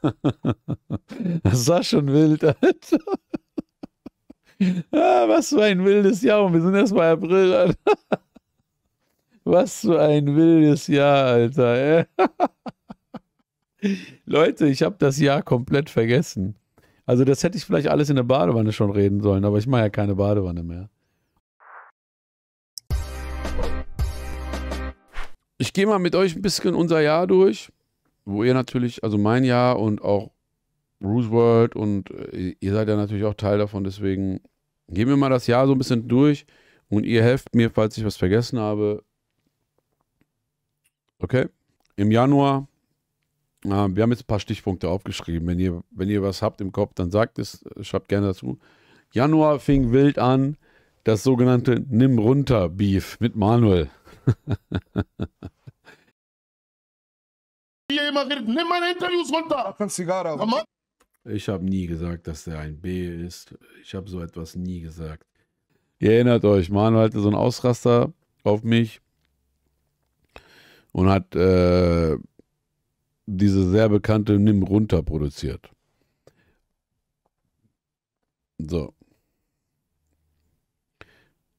das war schon wild, Alter. Ah, was für ein wildes Jahr. wir sind erst mal April, Alter. Was für ein wildes Jahr, Alter. Leute, ich habe das Jahr komplett vergessen. Also das hätte ich vielleicht alles in der Badewanne schon reden sollen, aber ich mache ja keine Badewanne mehr. Ich gehe mal mit euch ein bisschen unser Jahr durch wo ihr natürlich, also mein Jahr und auch Roosevelt und äh, ihr seid ja natürlich auch Teil davon, deswegen gehen wir mal das Jahr so ein bisschen durch und ihr helft mir, falls ich was vergessen habe. Okay, im Januar, äh, wir haben jetzt ein paar Stichpunkte aufgeschrieben. Wenn ihr, wenn ihr was habt im Kopf, dann sagt es, äh, schreibt gerne dazu. Januar fing wild an, das sogenannte Nimm runter Beef mit Manuel. hier immer redet. Nimm meine Interviews runter. Zigarre. Ich habe nie gesagt, dass der ein B ist. Ich habe so etwas nie gesagt. Ihr erinnert euch, Manuel hatte so einen Ausraster auf mich und hat äh, diese sehr bekannte Nimm runter produziert. So.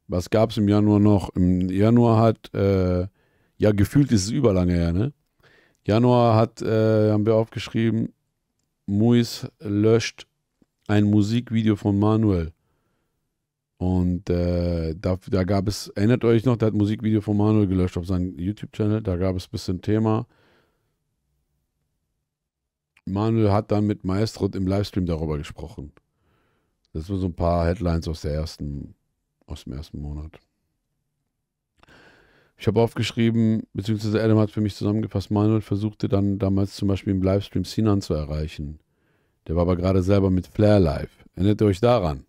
Was gab es im Januar noch? Im Januar hat, äh, ja, gefühlt ist es überlange her, ne? Januar hat, äh, haben wir aufgeschrieben, Muis löscht ein Musikvideo von Manuel. Und äh, da, da, gab es, erinnert euch noch, der hat Musikvideo von Manuel gelöscht auf seinem YouTube-Channel. Da gab es ein bisschen Thema. Manuel hat dann mit Maestro im Livestream darüber gesprochen. Das waren so ein paar Headlines aus, der ersten, aus dem ersten Monat. Ich habe aufgeschrieben, beziehungsweise Adam hat für mich zusammengefasst, Manuel versuchte dann damals zum Beispiel im Livestream Sinan zu erreichen. Der war aber gerade selber mit Flair live. Erinnert ihr euch daran?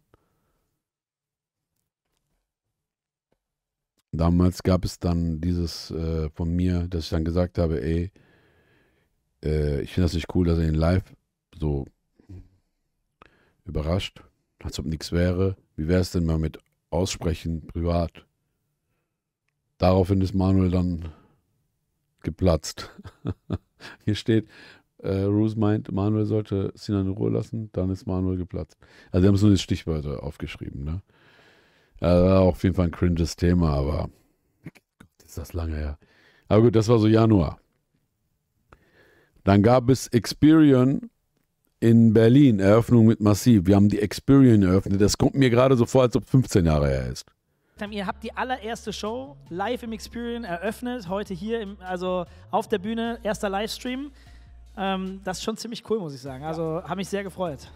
Damals gab es dann dieses äh, von mir, dass ich dann gesagt habe, ey, äh, ich finde das nicht cool, dass er ihn live so überrascht, als ob nichts wäre. Wie wäre es denn mal mit Aussprechen privat? Daraufhin ist Manuel dann geplatzt. Hier steht, äh, Ruse meint, Manuel sollte Sinan in Ruhe lassen, dann ist Manuel geplatzt. Also, die haben so eine Stichwörter aufgeschrieben. Ne? Also, auf jeden Fall ein cringes Thema, aber ist das lange her. Aber gut, das war so Januar. Dann gab es Experion in Berlin, Eröffnung mit Massiv. Wir haben die Experion eröffnet. Das kommt mir gerade so vor, als ob 15 Jahre her ist haben, ihr habt die allererste Show live im Experian eröffnet, heute hier, im, also auf der Bühne, erster Livestream. Ähm, das ist schon ziemlich cool, muss ich sagen. Also ja. habe mich sehr gefreut.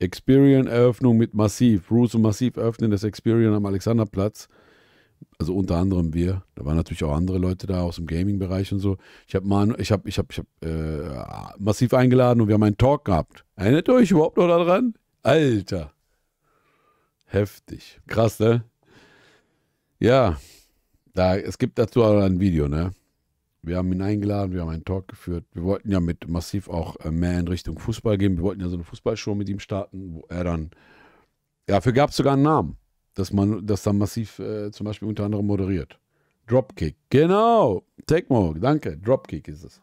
Experian-Eröffnung mit Massiv. Bruce und Massiv öffnen das Experian am Alexanderplatz. Also unter anderem wir. Da waren natürlich auch andere Leute da aus dem Gaming-Bereich und so. Ich habe ich hab, ich hab, ich hab, äh, Massiv eingeladen und wir haben einen Talk gehabt. Erinnert ihr euch überhaupt noch daran? Alter. Heftig. Krass, ne? Ja, da, es gibt dazu auch ein Video, ne? Wir haben ihn eingeladen, wir haben einen Talk geführt. Wir wollten ja mit massiv auch äh, mehr in Richtung Fußball gehen. Wir wollten ja so eine Fußballshow mit ihm starten, wo er dann. dafür gab es sogar einen Namen, dass man das dann massiv äh, zum Beispiel unter anderem moderiert. Dropkick, genau. Tecmo, danke. Dropkick ist es.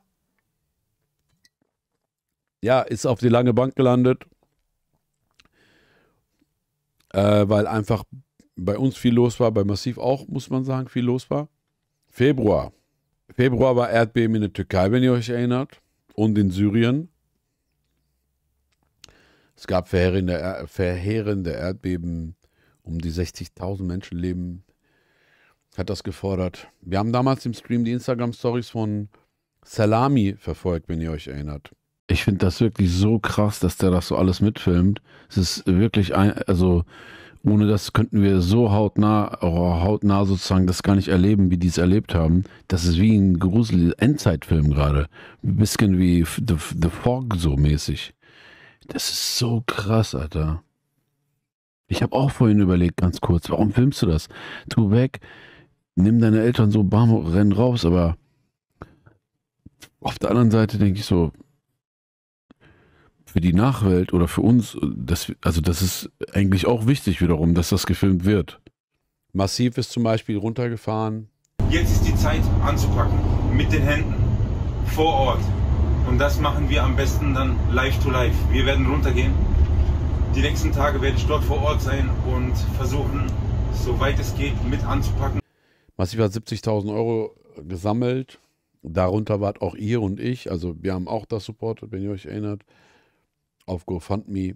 Ja, ist auf die lange Bank gelandet, äh, weil einfach bei uns viel los war, bei Massiv auch, muss man sagen, viel los war. Februar. Februar war Erdbeben in der Türkei, wenn ihr euch erinnert, und in Syrien. Es gab verheerende, verheerende Erdbeben, um die 60.000 Menschenleben hat das gefordert. Wir haben damals im Stream die Instagram-Stories von Salami verfolgt, wenn ihr euch erinnert. Ich finde das wirklich so krass, dass der das so alles mitfilmt. Es ist wirklich, ein, also ohne das könnten wir so hautnah, oh, hautnah sozusagen das gar nicht erleben, wie die es erlebt haben. Das ist wie ein gruseliger Endzeitfilm gerade. Ein bisschen wie The, The Fog so mäßig. Das ist so krass, Alter. Ich habe auch vorhin überlegt, ganz kurz, warum filmst du das? Tu weg, nimm deine Eltern so, bam, renn raus, aber auf der anderen Seite denke ich so, für die Nachwelt oder für uns, das, also das ist eigentlich auch wichtig wiederum, dass das gefilmt wird. Massiv ist zum Beispiel runtergefahren. Jetzt ist die Zeit anzupacken, mit den Händen, vor Ort. Und das machen wir am besten dann live to live. Wir werden runtergehen. Die nächsten Tage werde ich dort vor Ort sein und versuchen, soweit es geht, mit anzupacken. Massiv hat 70.000 Euro gesammelt. Darunter wart auch ihr und ich. Also wir haben auch das supportet, wenn ihr euch erinnert auf GoFundMe.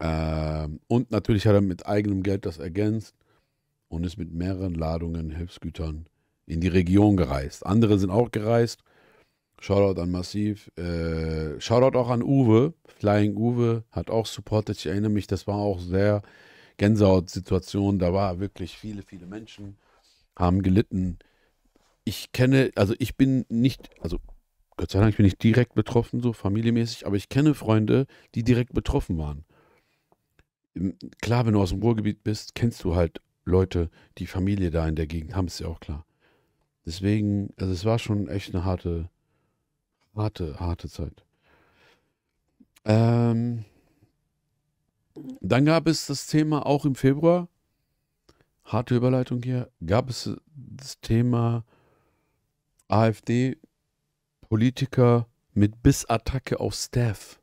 Ähm, und natürlich hat er mit eigenem Geld das ergänzt und ist mit mehreren Ladungen Hilfsgütern in die Region gereist. Andere sind auch gereist. Shoutout an Massiv. Äh, Shoutout auch an Uwe. Flying Uwe hat auch supportet. Ich erinnere mich, das war auch sehr Gänsehaut-Situation. Da war wirklich viele, viele Menschen haben gelitten. Ich kenne, also ich bin nicht, also Gott sei Dank bin ich direkt betroffen, so familiemäßig, aber ich kenne Freunde, die direkt betroffen waren. Klar, wenn du aus dem Ruhrgebiet bist, kennst du halt Leute, die Familie da in der Gegend haben, ist ja auch klar. Deswegen, also es war schon echt eine harte, harte, harte Zeit. Ähm, dann gab es das Thema auch im Februar, harte Überleitung hier, gab es das Thema AfD Politiker mit Bissattacke auf Steph.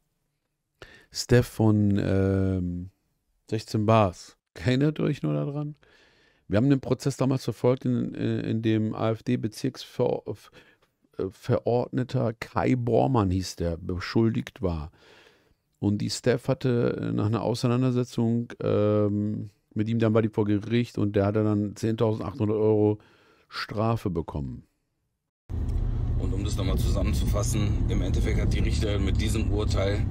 Steph von ähm, 16 Bars. Erinnert euch nur daran? Wir haben den Prozess damals verfolgt, in, in dem AfD-Bezirksverordneter äh, Kai Bormann hieß der, beschuldigt war. Und die Steph hatte äh, nach einer Auseinandersetzung ähm, mit ihm, dann war die vor Gericht und der hatte dann 10.800 Euro Strafe bekommen das nochmal zusammenzufassen, im Endeffekt hat die Richterin mit diesem Urteil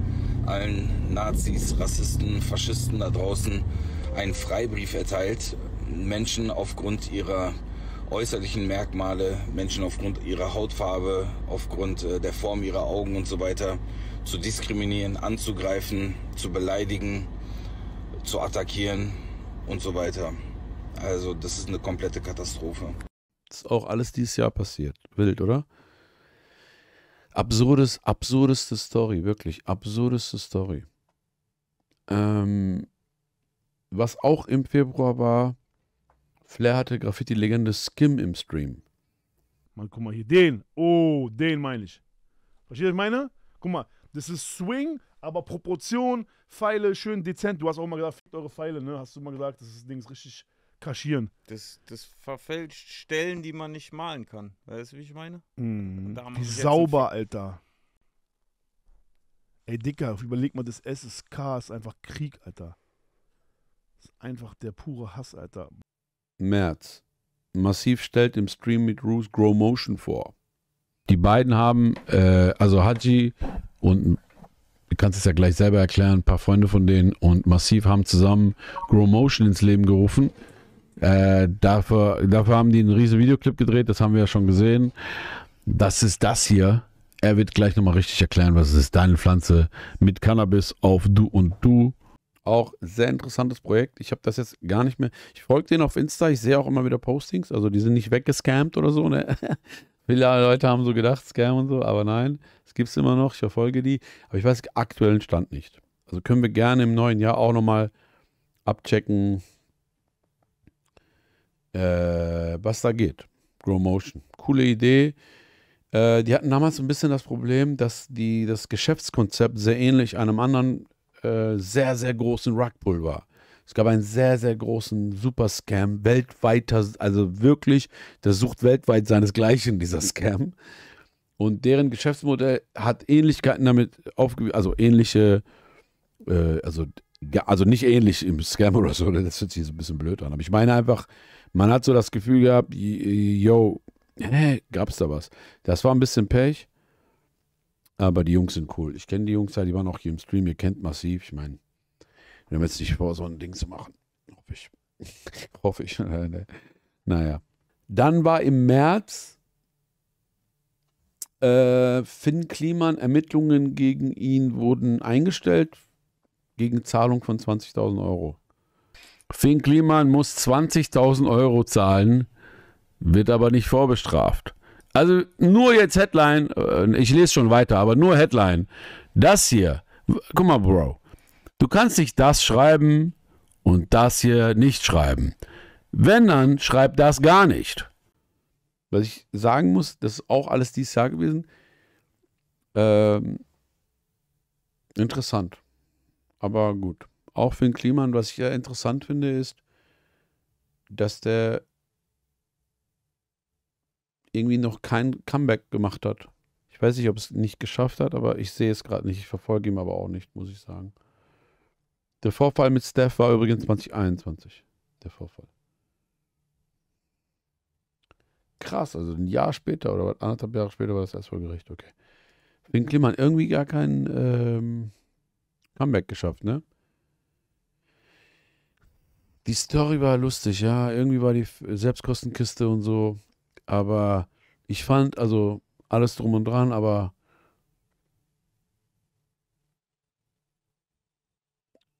allen Nazis, Rassisten, Faschisten da draußen einen Freibrief erteilt, Menschen aufgrund ihrer äußerlichen Merkmale, Menschen aufgrund ihrer Hautfarbe, aufgrund äh, der Form ihrer Augen und so weiter zu diskriminieren, anzugreifen, zu beleidigen, zu attackieren und so weiter. Also das ist eine komplette Katastrophe. Das ist auch alles dieses Jahr passiert. Wild, oder? Absurdes, absurdeste Story, wirklich. Absurdeste Story. Ähm, was auch im Februar war, Flair hatte Graffiti-Legende Skim im Stream. Man, guck mal hier, den. Oh, den meine ich. Versteht ihr, was ich meine? Guck mal, das ist Swing, aber Proportion, Pfeile schön dezent. Du hast auch mal gesagt, fickt eure Pfeile, ne? Hast du mal gesagt, das ist, Ding ist richtig kaschieren. Das, das verfälscht Stellen, die man nicht malen kann. Weißt du, wie ich meine? Mm, wie sauber, Alter. Ey, Dicker, überleg mal, das SSK ist einfach Krieg, Alter. Das ist einfach der pure Hass, Alter. März. Massiv stellt im Stream mit Ruth Grow Motion vor. Die beiden haben, äh, also Haji und du kannst es ja gleich selber erklären, ein paar Freunde von denen und Massiv haben zusammen Grow Motion ins Leben gerufen. Äh, dafür, dafür haben die einen riesen Videoclip gedreht, das haben wir ja schon gesehen. Das ist das hier. Er wird gleich nochmal richtig erklären, was es ist. Deine Pflanze mit Cannabis auf Du und Du. Auch sehr interessantes Projekt. Ich habe das jetzt gar nicht mehr. Ich folge den auf Insta. Ich sehe auch immer wieder Postings. Also die sind nicht weggescampt oder so. Ne? Viele Leute haben so gedacht, Scam und so. Aber nein, es gibt es immer noch. Ich verfolge die. Aber ich weiß aktuellen Stand nicht. Also können wir gerne im neuen Jahr auch nochmal abchecken, äh, was da geht. Grow Motion. Coole Idee. Äh, die hatten damals ein bisschen das Problem, dass die, das Geschäftskonzept sehr ähnlich einem anderen äh, sehr, sehr großen Rugpull war. Es gab einen sehr, sehr großen Super-Scam, weltweiter, also wirklich, der sucht weltweit seinesgleichen, dieser Scam. Und deren Geschäftsmodell hat Ähnlichkeiten damit aufgewiesen, also ähnliche, äh, also, also nicht ähnlich im Scam oder so, das hört sich so ein bisschen blöd an, aber ich meine einfach, man hat so das Gefühl gehabt, yo, hä, gab's da was? Das war ein bisschen Pech, aber die Jungs sind cool. Ich kenne die Jungs ja, die waren auch hier im Stream, ihr kennt massiv. Ich meine, wir haben jetzt nicht vor, so ein Ding zu machen. Hoffe ich. Hoffe ich. Ne, ne. naja. Dann war im März äh, Finn Kliman, Ermittlungen gegen ihn wurden eingestellt, gegen Zahlung von 20.000 Euro. Finn Kliman muss 20.000 Euro zahlen, wird aber nicht vorbestraft. Also nur jetzt Headline, äh, ich lese schon weiter, aber nur Headline. Das hier, guck mal, Bro, du kannst nicht das schreiben und das hier nicht schreiben. Wenn dann, schreib das gar nicht. Was ich sagen muss, das ist auch alles dieses Jahr gewesen. Ähm, interessant, aber gut auch für den Kliman, was ich ja interessant finde, ist, dass der irgendwie noch kein Comeback gemacht hat. Ich weiß nicht, ob es nicht geschafft hat, aber ich sehe es gerade nicht. Ich verfolge ihn aber auch nicht, muss ich sagen. Der Vorfall mit Steph war übrigens 2021. Der Vorfall. Krass, also ein Jahr später oder anderthalb Jahre später war das erst vor Gericht, okay. Finn Kliman irgendwie gar kein ähm, Comeback geschafft, ne? Die Story war lustig, ja. Irgendwie war die Selbstkostenkiste und so. Aber ich fand, also alles drum und dran, aber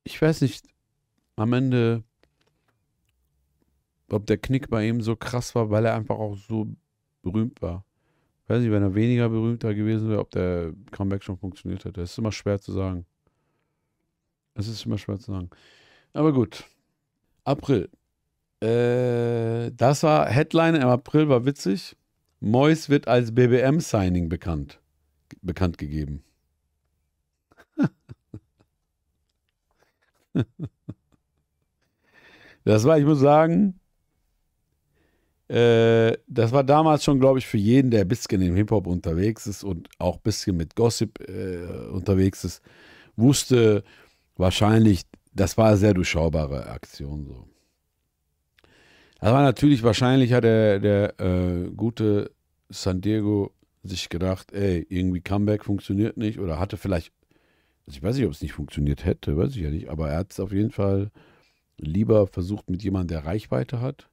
ich weiß nicht am Ende, ob der Knick bei ihm so krass war, weil er einfach auch so berühmt war. Ich weiß nicht, wenn er weniger berühmter gewesen wäre, ob der Comeback schon funktioniert hätte. Das ist immer schwer zu sagen. Es ist immer schwer zu sagen. Aber gut. April. Äh, das war Headline im April, war witzig. Mois wird als BBM-Signing bekannt, bekannt gegeben. das war, ich muss sagen, äh, das war damals schon, glaube ich, für jeden, der ein bisschen im Hip-Hop unterwegs ist und auch ein bisschen mit Gossip äh, unterwegs ist, wusste wahrscheinlich das war eine sehr durchschaubare Aktion so. Das war natürlich, wahrscheinlich hat der, der äh, gute San Diego sich gedacht, ey, irgendwie Comeback funktioniert nicht oder hatte vielleicht, also ich weiß nicht, ob es nicht funktioniert hätte, weiß ich ja nicht, aber er hat es auf jeden Fall lieber versucht mit jemandem, der Reichweite hat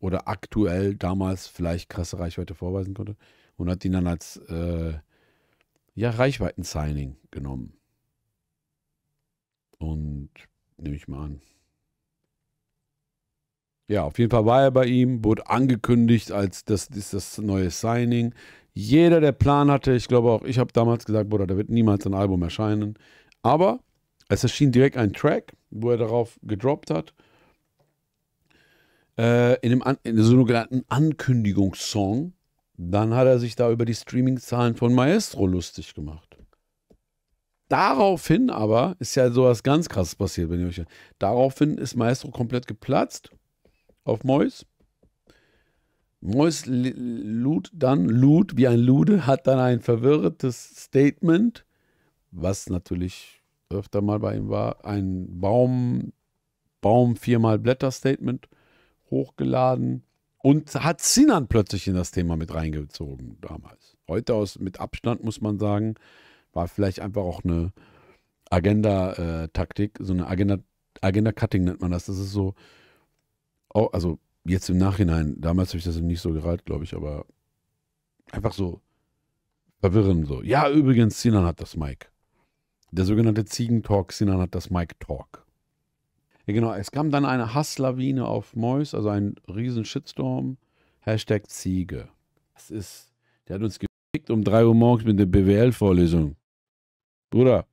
oder aktuell damals vielleicht krasse Reichweite vorweisen konnte und hat ihn dann als äh, ja, Reichweiten-Signing genommen. Und nehme ich mal an. Ja, auf jeden Fall war er bei ihm, wurde angekündigt als das ist das neue Signing. Jeder, der Plan hatte, ich glaube auch, ich habe damals gesagt, Bruder, da wird niemals ein Album erscheinen. Aber es erschien direkt ein Track, wo er darauf gedroppt hat. Äh, in, dem An in dem sogenannten Ankündigungssong. Dann hat er sich da über die Streaming-Zahlen von Maestro lustig gemacht. Daraufhin aber ist ja sowas ganz krasses passiert wenn bei euch. Daraufhin ist Maestro komplett geplatzt auf Mois. Mois lud dann, lud wie ein Lude, hat dann ein verwirrtes Statement, was natürlich öfter mal bei ihm war, ein Baum, Baum viermal Blätter Statement hochgeladen und hat Sinan plötzlich in das Thema mit reingezogen damals. Heute aus, mit Abstand muss man sagen, war vielleicht einfach auch eine Agenda-Taktik, äh, so eine Agenda, Agenda-Cutting nennt man das. Das ist so, oh, also jetzt im Nachhinein, damals habe ich das nicht so gereiht, glaube ich, aber einfach so verwirren so. Ja, übrigens, Sinan hat das Mike. Der sogenannte Ziegentalk, Sinan hat das Mike Talk. Ja, genau, es kam dann eine Hasslawine auf Mois, also ein riesen Shitstorm. Hashtag Ziege. Das ist, der hat uns fickt um 3 Uhr morgens mit der BWL-Vorlesung. Bruder,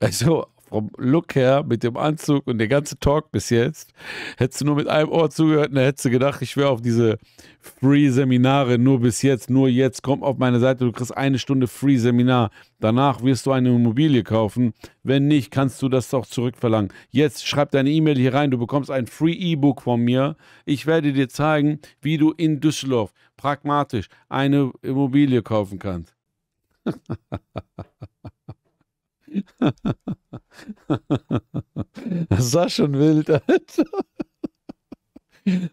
also vom Look her, mit dem Anzug und der ganze Talk bis jetzt, hättest du nur mit einem Ohr zugehört und da hättest du gedacht, ich wäre auf diese Free-Seminare nur bis jetzt, nur jetzt, komm auf meine Seite, du kriegst eine Stunde Free-Seminar. Danach wirst du eine Immobilie kaufen. Wenn nicht, kannst du das doch zurückverlangen. Jetzt schreib deine E-Mail hier rein, du bekommst ein Free-E-Book von mir. Ich werde dir zeigen, wie du in Düsseldorf pragmatisch eine Immobilie kaufen kannst. Das war schon wild, Alter.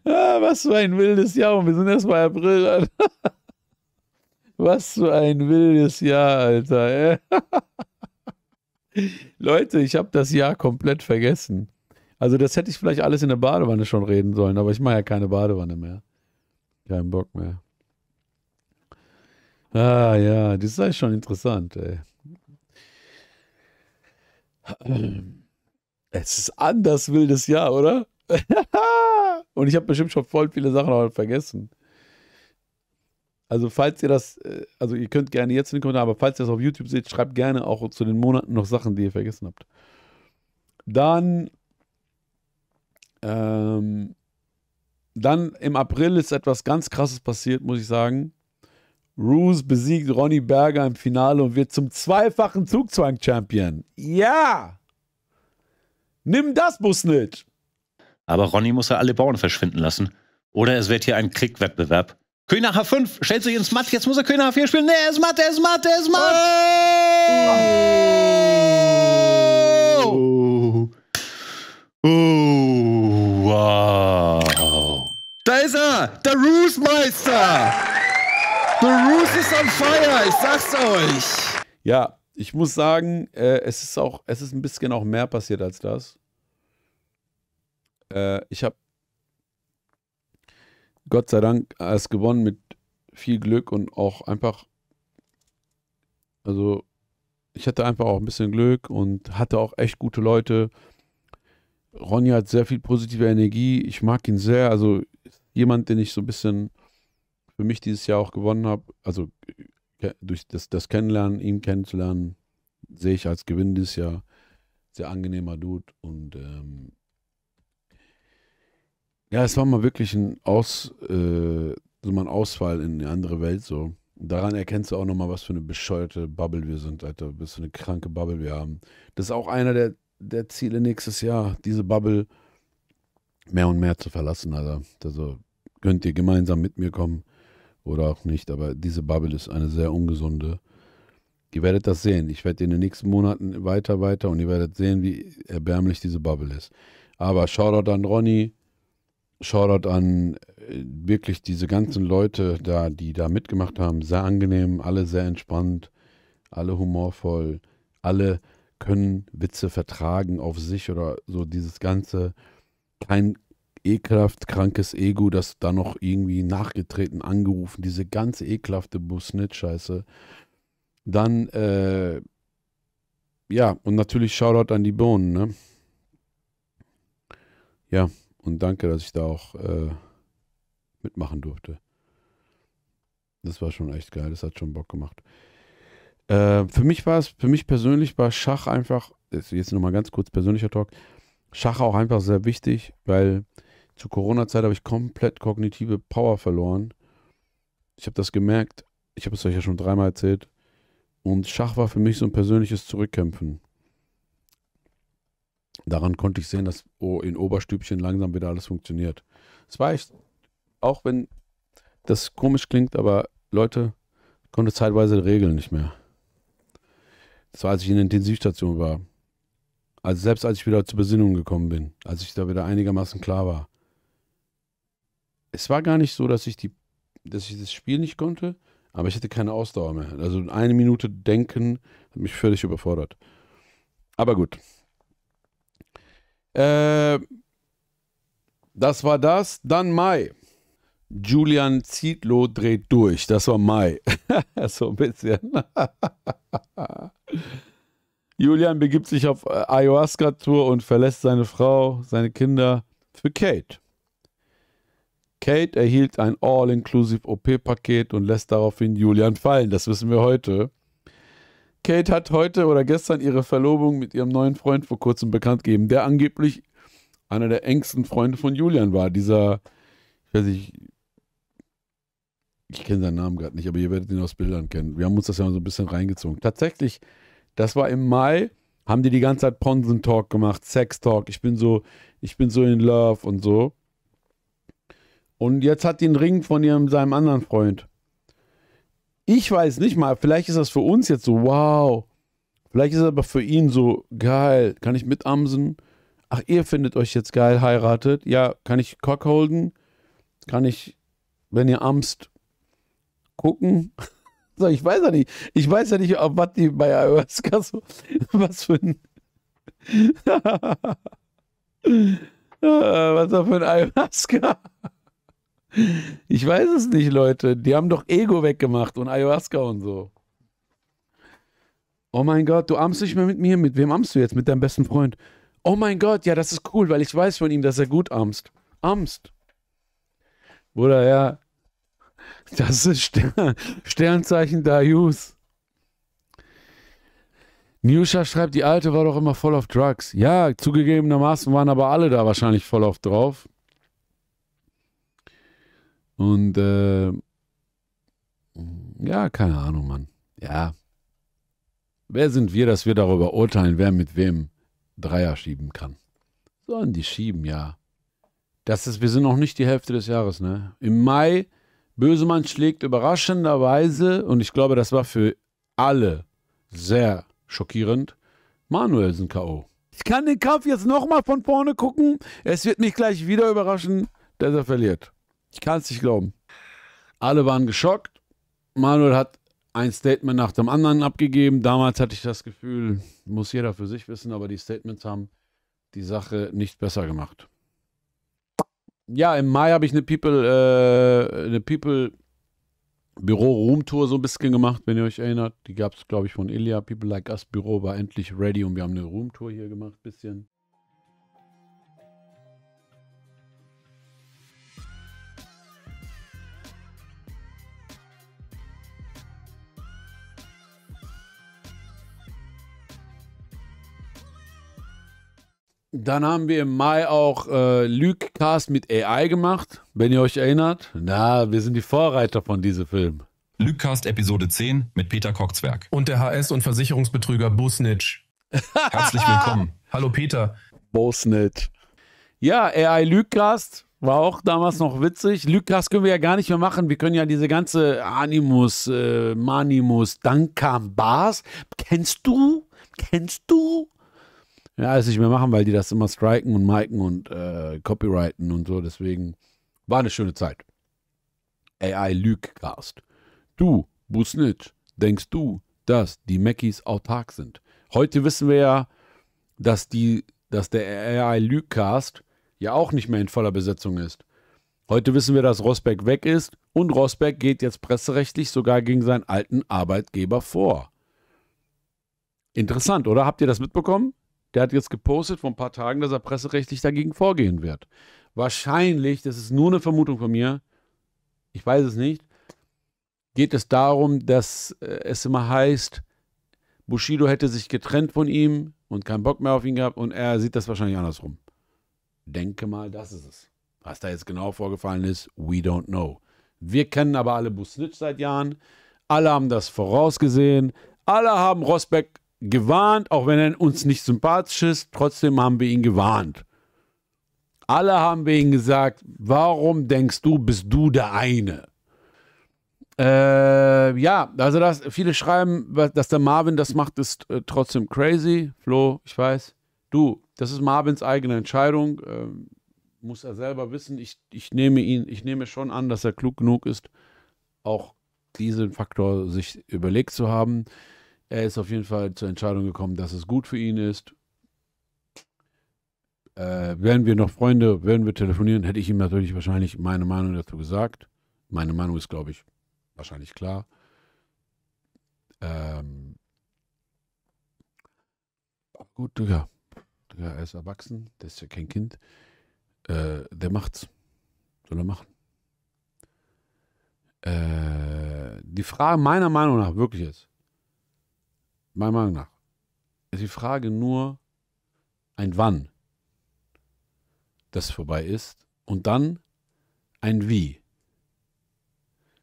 Ah, was für ein wildes Jahr. wir sind erst bei April, Alter. Was für ein wildes Jahr, Alter. Leute, ich habe das Jahr komplett vergessen. Also das hätte ich vielleicht alles in der Badewanne schon reden sollen, aber ich mache ja keine Badewanne mehr. Keinen Bock mehr. Ah ja, das ist schon interessant, ey. Äh, es ist anders wildes Jahr, oder? Und ich habe bestimmt schon voll viele Sachen heute vergessen. Also, falls ihr das, äh, also ihr könnt gerne jetzt in den Kommentaren, aber falls ihr das auf YouTube seht, schreibt gerne auch zu den Monaten noch Sachen, die ihr vergessen habt. Dann, ähm, dann im April ist etwas ganz krasses passiert, muss ich sagen. Ruse besiegt Ronny Berger im Finale und wird zum zweifachen Zugzwang-Champion. Ja! Nimm das, Busnitsch! Aber Ronny muss ja alle Bauern verschwinden lassen. Oder es wird hier ein Klickwettbewerb. König H5 stellt sich ins Matt, jetzt muss er König H4 spielen. Nee, er ist matt, er ist matt, er ist matt! Oh. Oh. oh. Wow. Da ist er, der Roosmeister! The Roof is on fire, ich sag's euch. Ja, ich muss sagen, äh, es ist auch, es ist ein bisschen auch mehr passiert als das. Äh, ich habe Gott sei Dank es gewonnen mit viel Glück und auch einfach, also ich hatte einfach auch ein bisschen Glück und hatte auch echt gute Leute. Ronja hat sehr viel positive Energie. Ich mag ihn sehr. Also jemand, den ich so ein bisschen für mich dieses Jahr auch gewonnen habe, also durch das, das Kennenlernen, ihn kennenzulernen, sehe ich als Gewinn dieses Jahr. Sehr angenehmer Dude und ähm, ja, es war mal wirklich ein, Aus, äh, so mal ein Ausfall in eine andere Welt so. Daran erkennst du auch nochmal, was für eine bescheuerte Bubble wir sind, Alter. Was für eine kranke Bubble wir haben. Das ist auch einer der, der Ziele nächstes Jahr, diese Bubble mehr und mehr zu verlassen, Alter. Also könnt ihr gemeinsam mit mir kommen oder auch nicht, aber diese Bubble ist eine sehr ungesunde. Ihr werdet das sehen. Ich werde in den nächsten Monaten weiter, weiter und ihr werdet sehen, wie erbärmlich diese Bubble ist. Aber Shoutout an Ronny, Shoutout an äh, wirklich diese ganzen Leute da, die da mitgemacht haben. Sehr angenehm, alle sehr entspannt, alle humorvoll, alle können Witze vertragen auf sich oder so dieses ganze kein ekelhaft krankes Ego, das da noch irgendwie nachgetreten, angerufen, diese ganz ekelhafte Busnit-Scheiße. Dann, äh, ja, und natürlich Shoutout an die Bohnen, ne? Ja, und danke, dass ich da auch äh, mitmachen durfte. Das war schon echt geil, das hat schon Bock gemacht. Äh, für mich war es, für mich persönlich war Schach einfach, jetzt nochmal ganz kurz persönlicher Talk, Schach auch einfach sehr wichtig, weil zur Corona-Zeit habe ich komplett kognitive Power verloren. Ich habe das gemerkt. Ich habe es euch ja schon dreimal erzählt. Und Schach war für mich so ein persönliches Zurückkämpfen. Daran konnte ich sehen, dass in Oberstübchen langsam wieder alles funktioniert. Es war echt, auch wenn das komisch klingt, aber Leute konnte zeitweise Regeln nicht mehr. Das war, als ich in der Intensivstation war. Also selbst als ich wieder zur Besinnung gekommen bin, als ich da wieder einigermaßen klar war, es war gar nicht so, dass ich, die, dass ich das Spiel nicht konnte, aber ich hatte keine Ausdauer mehr. Also eine Minute denken hat mich völlig überfordert. Aber gut. Äh, das war das. Dann Mai. Julian Zietlow dreht durch. Das war Mai. so ein bisschen. Julian begibt sich auf Ayahuasca-Tour und verlässt seine Frau, seine Kinder für Kate. Kate erhielt ein All-Inclusive OP-Paket und lässt daraufhin Julian fallen. Das wissen wir heute. Kate hat heute oder gestern ihre Verlobung mit ihrem neuen Freund vor kurzem bekannt gegeben, der angeblich einer der engsten Freunde von Julian war. Dieser, ich weiß nicht, ich kenne seinen Namen gerade nicht, aber ihr werdet ihn aus Bildern kennen. Wir haben uns das ja so ein bisschen reingezogen. Tatsächlich, das war im Mai, haben die die ganze Zeit Ponsen-Talk gemacht, Sex-Talk, ich bin so, ich bin so in love und so. Und jetzt hat die einen Ring von ihrem, seinem anderen Freund. Ich weiß nicht mal, vielleicht ist das für uns jetzt so, wow. Vielleicht ist es aber für ihn so, geil, kann ich mitamsen? Ach, ihr findet euch jetzt geil, heiratet? Ja, kann ich cockholden? Kann ich, wenn ihr amst, gucken? so, ich weiß ja nicht. Ich weiß ja nicht, ob was die bei Ayahuasca so, was für ein. Äh, was da für ein Ayahuasca. Ich weiß es nicht, Leute. Die haben doch Ego weggemacht und Ayahuasca und so. Oh mein Gott, du amst nicht mehr mit mir. Mit wem amst du jetzt? Mit deinem besten Freund. Oh mein Gott, ja, das ist cool, weil ich weiß von ihm, dass er gut amst. Amst. Bruder, ja. Das ist Stern, Sternzeichen Darius. Nyusha schreibt, die alte war doch immer voll auf Drugs. Ja, zugegebenermaßen waren aber alle da wahrscheinlich voll auf drauf. Und äh, ja, keine Ahnung, Mann. Ja. Wer sind wir, dass wir darüber urteilen, wer mit wem Dreier schieben kann? Sollen die schieben, ja. Das ist, wir sind noch nicht die Hälfte des Jahres, ne? Im Mai, Bösemann schlägt überraschenderweise, und ich glaube, das war für alle sehr schockierend, Manuelsen K.O. Ich kann den Kampf jetzt nochmal von vorne gucken. Es wird mich gleich wieder überraschen, dass er verliert. Ich kann es nicht glauben. Alle waren geschockt. Manuel hat ein Statement nach dem anderen abgegeben. Damals hatte ich das Gefühl, muss jeder für sich wissen, aber die Statements haben die Sache nicht besser gemacht. Ja, im Mai habe ich eine People, äh, eine People Büro Room Tour so ein bisschen gemacht, wenn ihr euch erinnert. Die gab es, glaube ich, von Ilya. People Like Us Büro war endlich ready und wir haben eine Room Tour hier gemacht, bisschen. Dann haben wir im Mai auch äh, Lügcast mit AI gemacht, wenn ihr euch erinnert. Na, wir sind die Vorreiter von diesem Film. Lügcast Episode 10 mit Peter Kockzwerg. Und der HS- und Versicherungsbetrüger Busnitsch. Herzlich willkommen. Hallo Peter. Busnitsch. Ja, AI Lügcast war auch damals noch witzig. Lügcast können wir ja gar nicht mehr machen. Wir können ja diese ganze Animus, äh, Manimus, Dankam, Bars. Kennst du? Kennst du? ja, alles nicht mehr machen, weil die das immer striken und miken und äh, copyrighten und so. Deswegen war eine schöne Zeit. AI Lügcast. Du, Busnitsch, denkst du, dass die Mackies autark sind? Heute wissen wir ja, dass, die, dass der AI Lügcast ja auch nicht mehr in voller Besetzung ist. Heute wissen wir, dass Rosbeck weg ist und Rosbeck geht jetzt presserechtlich sogar gegen seinen alten Arbeitgeber vor. Interessant, oder? Habt ihr das mitbekommen? Der hat jetzt gepostet vor ein paar Tagen, dass er presserechtlich dagegen vorgehen wird. Wahrscheinlich, das ist nur eine Vermutung von mir, ich weiß es nicht, geht es darum, dass äh, es immer heißt, Bushido hätte sich getrennt von ihm und keinen Bock mehr auf ihn gehabt und er sieht das wahrscheinlich andersrum. Denke mal, das ist es. Was da jetzt genau vorgefallen ist, we don't know. Wir kennen aber alle Busnitsch seit Jahren. Alle haben das vorausgesehen. Alle haben Rosbeck gewarnt, auch wenn er uns nicht sympathisch ist, trotzdem haben wir ihn gewarnt. Alle haben wir ihn gesagt, warum denkst du, bist du der eine? Äh, ja, also das, viele schreiben, dass der Marvin das macht, ist äh, trotzdem crazy. Flo, ich weiß. Du, das ist Marvins eigene Entscheidung. Ähm, muss er selber wissen. Ich, ich nehme ihn, ich nehme schon an, dass er klug genug ist, auch diesen Faktor sich überlegt zu haben. Er ist auf jeden Fall zur Entscheidung gekommen, dass es gut für ihn ist. Äh, wären wir noch Freunde, würden wir telefonieren, hätte ich ihm natürlich wahrscheinlich meine Meinung dazu gesagt. Meine Meinung ist, glaube ich, wahrscheinlich klar. Ähm, gut, ja. Digga, er ist erwachsen, der ist ja kein Kind. Äh, der macht's. Soll er machen. Äh, die Frage meiner Meinung nach wirklich ist, Meiner Meinung nach. Ist die Frage nur ein Wann das vorbei ist und dann ein Wie.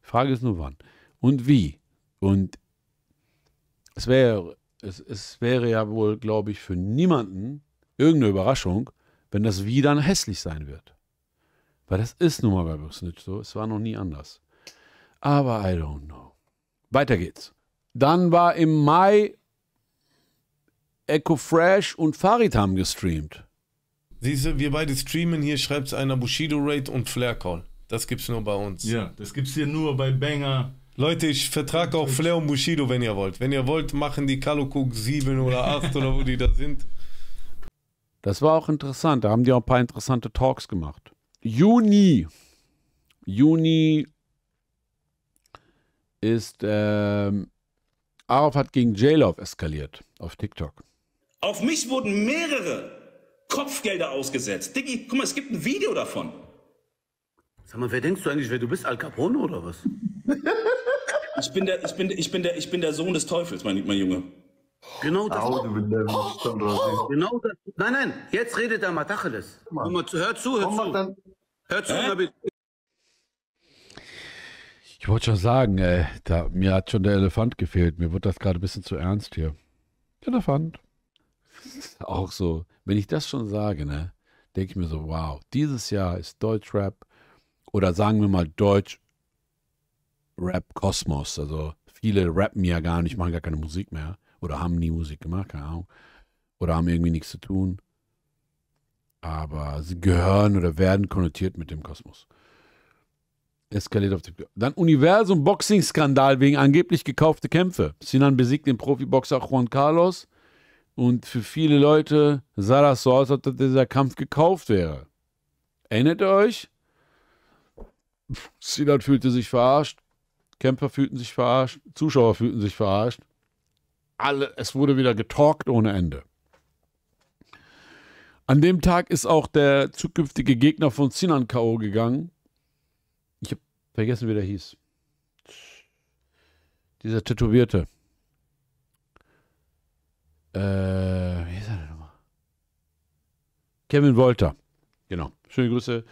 Die Frage ist nur wann und wie. Und es wäre, es, es wäre ja wohl, glaube ich, für niemanden irgendeine Überraschung, wenn das Wie dann hässlich sein wird. Weil das ist nun mal bei Buxnitch so. Es war noch nie anders. Aber I don't know. Weiter geht's. Dann war im Mai Echo Fresh und Farid haben gestreamt. Siehst du, wir beide streamen hier, schreibt es einer Bushido Raid und Flair Call. Das gibt's nur bei uns. Ja, das gibt's hier nur bei Banger. Leute, ich vertrage auch Flair und Bushido, wenn ihr wollt. Wenn ihr wollt, machen die Kalokuk 7 oder 8 oder wo die da sind. Das war auch interessant. Da haben die auch ein paar interessante Talks gemacht. Juni. Juni ist ähm, Arafat gegen J-Love eskaliert auf TikTok. Auf mich wurden mehrere Kopfgelder ausgesetzt. Diggi, guck mal, es gibt ein Video davon. Sag mal, wer denkst du eigentlich, wer du bist? Al Capone oder was? ich, bin der, ich, bin, ich, bin der, ich bin der Sohn des Teufels, mein, mein Junge. Genau das. Au, du oh, oh, genau das. Nein, nein, jetzt redet er mal Tacheles. Hör zu, hör zu. Hör zu, Nabil. Ich wollte schon sagen, ey, äh, da, mir hat schon der Elefant gefehlt. Mir wird das gerade ein bisschen zu ernst hier. Elefant. Auch so, wenn ich das schon sage, ne, denke ich mir so, wow, dieses Jahr ist Deutschrap oder sagen wir mal Deutsch-Rap-Kosmos. Also viele rappen ja gar nicht, machen gar keine Musik mehr oder haben nie Musik gemacht, keine Ahnung. Oder haben irgendwie nichts zu tun. Aber sie gehören oder werden konnotiert mit dem Kosmos. Eskaliert auf dem. Dann Universum-Boxing-Skandal wegen angeblich gekaufte Kämpfe. Sinan besiegt den Profiboxer Juan Carlos und für viele Leute sah das so aus, als ob dieser Kampf gekauft wäre. Erinnert ihr euch? Silat fühlte sich verarscht, Kämpfer fühlten sich verarscht, Zuschauer fühlten sich verarscht. Alle, es wurde wieder getalkt ohne Ende. An dem Tag ist auch der zukünftige Gegner von Sinan K.O. gegangen. Ich habe vergessen, wie der hieß. Dieser Tätowierte. Äh, wie ist er denn nochmal? Kevin Wolter. Genau. Schöne Grüße.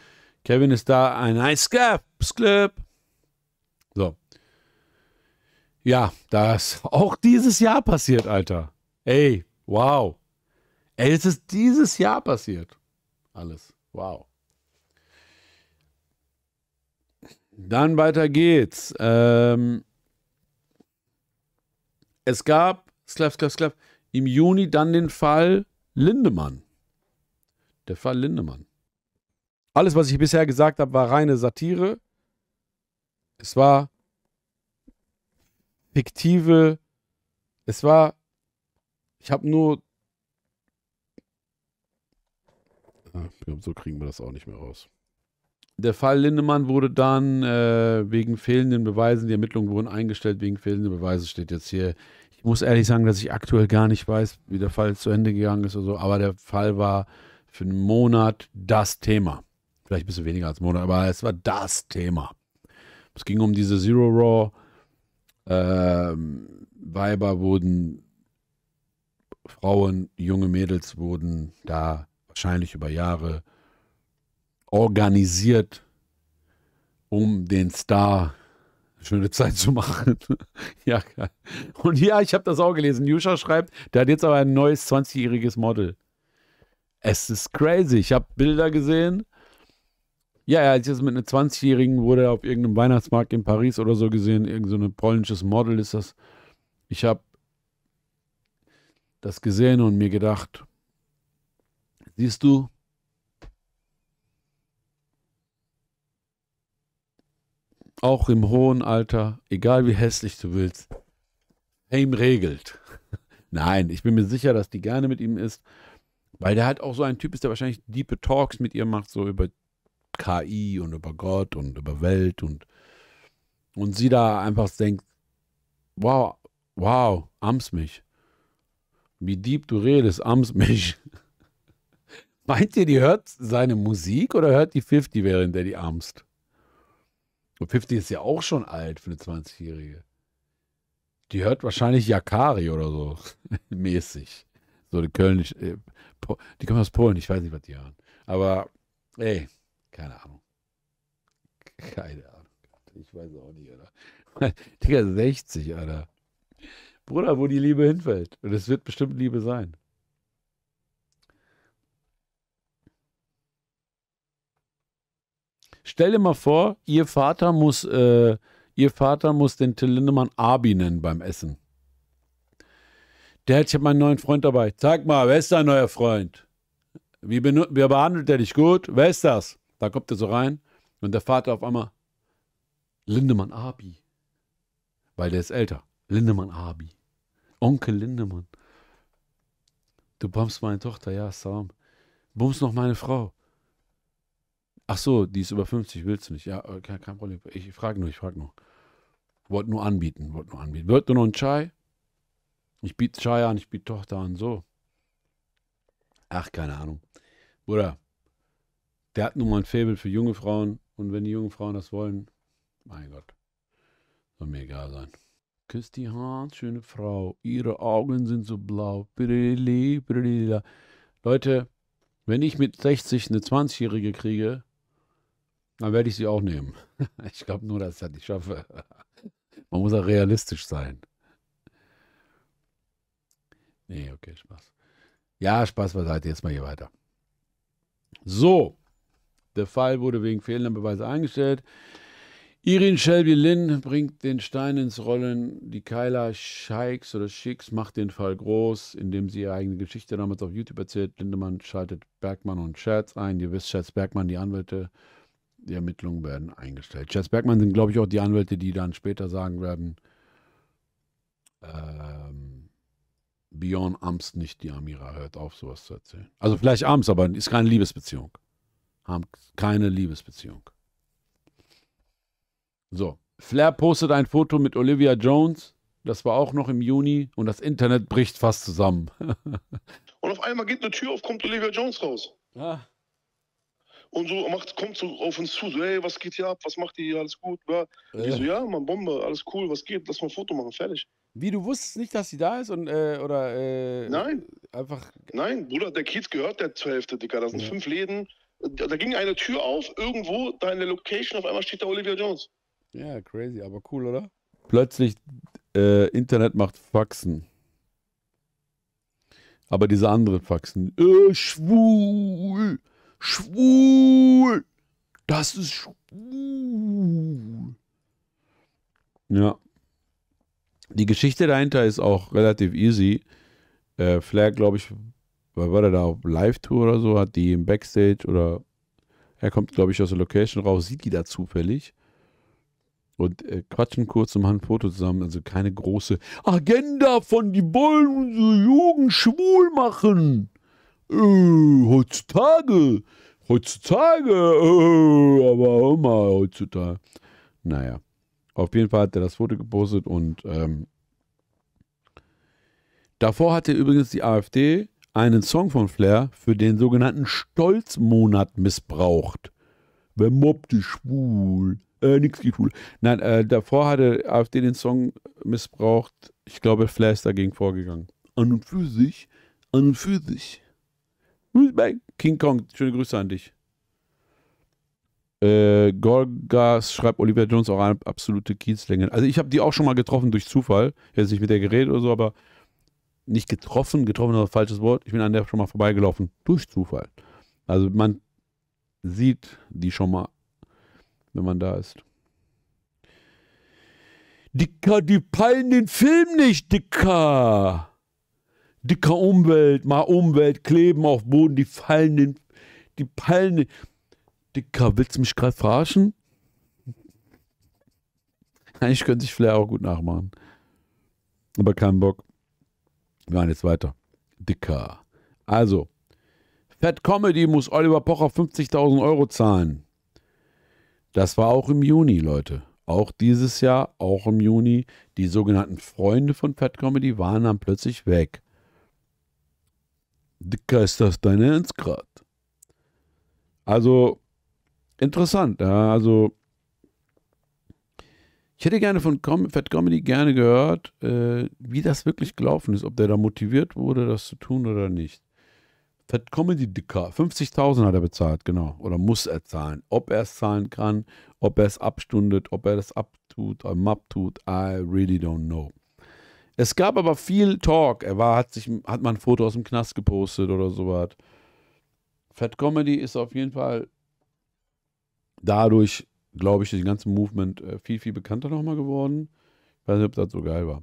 Kevin ist da. Ein nice Club. So. Ja, das auch dieses Jahr passiert, Alter. Ey, wow. Ey, es ist dieses Jahr passiert. Alles. Wow. Dann weiter geht's. Ähm, es gab, Sklav, Sklav, Sklav, im Juni dann den Fall Lindemann. Der Fall Lindemann. Alles, was ich bisher gesagt habe, war reine Satire. Es war fiktive. Es war. Ich habe nur. Ah, so kriegen wir das auch nicht mehr raus. Der Fall Lindemann wurde dann äh, wegen fehlenden Beweisen, die Ermittlungen wurden eingestellt wegen fehlenden Beweisen, steht jetzt hier ich muss ehrlich sagen, dass ich aktuell gar nicht weiß, wie der Fall zu Ende gegangen ist oder so, aber der Fall war für einen Monat das Thema. Vielleicht ein bisschen weniger als einen Monat, aber es war das Thema. Es ging um diese Zero Raw. Ähm, Weiber wurden, Frauen, junge Mädels wurden da wahrscheinlich über Jahre organisiert, um den Star schöne Zeit zu machen. ja, geil. Und ja, ich habe das auch gelesen. Yusha schreibt, der hat jetzt aber ein neues 20-jähriges Model. Es ist crazy. Ich habe Bilder gesehen. Ja, er ist jetzt mit einer 20-Jährigen, wurde auf irgendeinem Weihnachtsmarkt in Paris oder so gesehen. Irgend so ein polnisches Model ist das. Ich habe das gesehen und mir gedacht, siehst du, auch im hohen Alter, egal wie hässlich du willst, Helm regelt. Nein, ich bin mir sicher, dass die gerne mit ihm ist, weil der halt auch so ein Typ ist, der wahrscheinlich diepe Talks mit ihr macht, so über KI und über Gott und über Welt und, und sie da einfach denkt, wow, wow, amst mich. Wie deep du redest, amst mich. Meint ihr, die hört seine Musik oder hört die 50, während der die amst? Und 50 ist ja auch schon alt für eine 20-Jährige. Die hört wahrscheinlich Jakari oder so. Mäßig. So, äh, die Köln, äh, die kommen aus Polen, ich weiß nicht, was die hören. Aber, ey, keine Ahnung. Keine Ahnung. Ich weiß auch nicht, oder? Digga, 60, Alter. Bruder, wo die Liebe hinfällt. Und es wird bestimmt Liebe sein. Stell dir mal vor, ihr Vater muss, äh, ihr Vater muss den Till Lindemann Abi nennen beim Essen. Der, ich habe meinen neuen Freund dabei. Sag mal, wer ist dein neuer Freund? Wie, wie behandelt er dich gut? Wer ist das? Da kommt er so rein und der Vater auf einmal, Lindemann Abi. Weil der ist älter. Lindemann Abi. Onkel Lindemann. Du bummst meine Tochter, ja, Salam. Bummst noch meine Frau. Ach so, die ist über 50, willst du nicht? Ja, äh, kein, kein Problem. Ich frage nur, ich frage nur. Wollt nur anbieten, wollt nur anbieten. Wollt nur noch einen Chai? Ich biete Chai an, ich biete Tochter an, so. Ach, keine Ahnung. Bruder, der hat nun mal ein Faible für junge Frauen und wenn die jungen Frauen das wollen, mein Gott, soll mir egal sein. Küsst die Hand, schöne Frau, ihre Augen sind so blau. Brilli, brilli. Leute, wenn ich mit 60 eine 20-Jährige kriege, dann werde ich sie auch nehmen. Ich glaube nur, dass ich das nicht schaffe. Man muss ja realistisch sein. Nee, okay, Spaß. Ja, Spaß beiseite. Jetzt mal hier weiter. So. Der Fall wurde wegen fehlender Beweise eingestellt. Irin Shelby Lynn bringt den Stein ins Rollen. Die Kyla Scheiks oder Schicks macht den Fall groß, indem sie ihre eigene Geschichte damals auf YouTube erzählt. Lindemann schaltet Bergmann und Scherz ein. Ihr wisst, Scherz Bergmann, die Anwälte die Ermittlungen werden eingestellt. Chats Bergmann sind, glaube ich, auch die Anwälte, die dann später sagen werden, ähm, Björn Amst nicht die Amira hört auf, sowas zu erzählen. Also vielleicht Amst, aber ist keine Liebesbeziehung. Haben keine Liebesbeziehung. So. Flair postet ein Foto mit Olivia Jones. Das war auch noch im Juni und das Internet bricht fast zusammen. und auf einmal geht eine Tür auf, kommt Olivia Jones raus. Ja. Ah und so macht, kommt so auf uns zu, so, hey, was geht hier ab, was macht ihr hier, alles gut? Ja. Äh. so, ja, man, Bombe, alles cool, was geht, lass mal ein Foto machen, fertig. Wie, du wusstest nicht, dass sie da ist und, äh, oder, äh, Nein. Einfach. Nein, Bruder, der Kiez gehört der zur Hälfte, Digga, da sind ja. fünf Läden, da, da ging eine Tür auf, irgendwo, da in der Location, auf einmal steht da Olivia Jones. Ja, crazy, aber cool, oder? Plötzlich, äh, Internet macht Faxen. Aber diese anderen Faxen, äh, schwul schwul. Das ist schwul. Ja. Die Geschichte dahinter ist auch relativ easy. Äh, Flair, glaube ich, war er da auf Live-Tour oder so, hat die im Backstage oder er kommt, glaube ich, aus der Location raus, sieht die da zufällig und äh, quatschen kurz und machen ein Foto zusammen. Also keine große Agenda von die wollen unsere Jugend schwul machen äh, heutzutage, heutzutage, äh, aber immer heutzutage. Naja, auf jeden Fall hat er das Foto gepostet und ähm, davor hatte übrigens die AfD einen Song von Flair für den sogenannten Stolzmonat missbraucht. Wer mobbt die schwul? Äh, nix geht schwul. Nein, äh, davor hatte AfD den Song missbraucht. Ich glaube, Flair ist dagegen vorgegangen. An und für sich, an und für sich King Kong, schöne Grüße an dich. Äh, Golgas schreibt Olivia Jones auch eine absolute Kiezlänge. Also ich habe die auch schon mal getroffen durch Zufall. Jetzt nicht mit der geredet oder so, aber nicht getroffen. Getroffen ist ein falsches Wort. Ich bin an der schon mal vorbeigelaufen. Durch Zufall. Also man sieht die schon mal, wenn man da ist. Dicker, die peilen den Film nicht, Dicker dicker Umwelt, mal Umwelt, kleben auf Boden, die fallen, den, die fallen. Dicker, willst du mich gerade verarschen? Eigentlich könnte ich Flair auch gut nachmachen. Aber kein Bock. Wir machen jetzt weiter. Dicker. Also, Fat Comedy muss Oliver Pocher 50.000 Euro zahlen. Das war auch im Juni, Leute. Auch dieses Jahr, auch im Juni. Die sogenannten Freunde von Fat Comedy waren dann plötzlich weg. Dicker, ist das dein Ernst grad? Also, interessant, ja, also. Ich hätte gerne von Com Fat Comedy gerne gehört, äh, wie das wirklich gelaufen ist, ob der da motiviert wurde, das zu tun oder nicht. Fat Comedy Dicker, 50.000 hat er bezahlt, genau, oder muss er zahlen. Ob er es zahlen kann, ob er es abstundet, ob er das abtut, am Map tut, I really don't know. Es gab aber viel Talk. Er war, hat sich, hat mal ein Foto aus dem Knast gepostet oder sowas. Fat Comedy ist auf jeden Fall dadurch, glaube ich, durch den ganzen Movement äh, viel, viel bekannter nochmal geworden. Ich weiß nicht, ob das so geil war.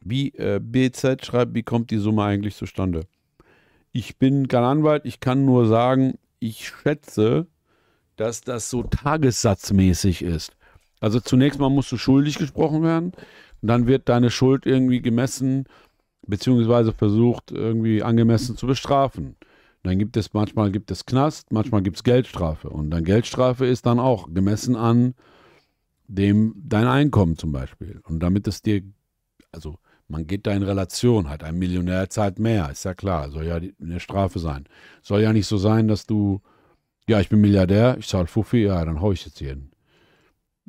Wie äh, BZ schreibt, wie kommt die Summe eigentlich zustande? Ich bin kein Anwalt, ich kann nur sagen, ich schätze, dass das so tagessatzmäßig ist. Also zunächst mal musst du schuldig gesprochen werden. Und dann wird deine Schuld irgendwie gemessen, beziehungsweise versucht, irgendwie angemessen zu bestrafen. Dann gibt es manchmal gibt es Knast, manchmal gibt es Geldstrafe. Und dann Geldstrafe ist dann auch gemessen an dem dein Einkommen zum Beispiel. Und damit es dir, also man geht da in Relation, halt ein Millionär zahlt mehr, ist ja klar, soll ja eine Strafe sein. Soll ja nicht so sein, dass du, ja, ich bin Milliardär, ich zahle Fuffi, ja, dann hau ich jetzt jeden.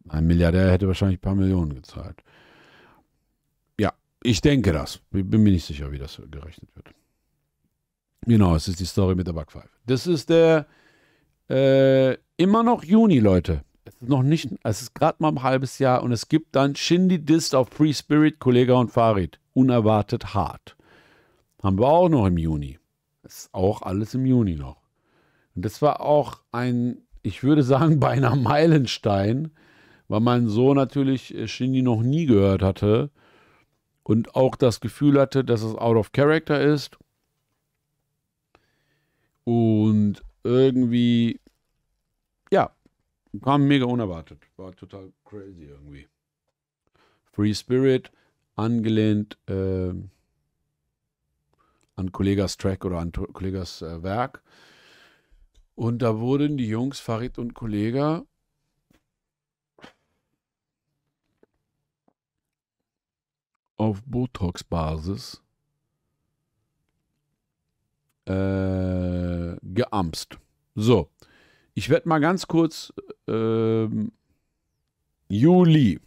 Ein Milliardär hätte wahrscheinlich ein paar Millionen gezahlt. Ja, ich denke das. bin mir nicht sicher, wie das gerechnet wird. Genau, es ist die Story mit der Backpfeife. Das ist der äh, immer noch Juni, Leute. Es ist noch nicht, es ist gerade mal ein halbes Jahr und es gibt dann Shindy Dist auf Free Spirit, Kollega und Farid. Unerwartet hart. Haben wir auch noch im Juni. Das ist auch alles im Juni noch. Und das war auch ein, ich würde sagen, beinahe Meilenstein weil mein Sohn natürlich äh, Shindy noch nie gehört hatte und auch das Gefühl hatte, dass es out of character ist und irgendwie, ja, kam mega unerwartet, war total crazy irgendwie. Free Spirit, angelehnt äh, an Kollegas Track oder an Kollegas äh, Werk. Und da wurden die Jungs Farid und Kollega auf Botox-Basis äh, geamst. So, ich werde mal ganz kurz äh, Juli.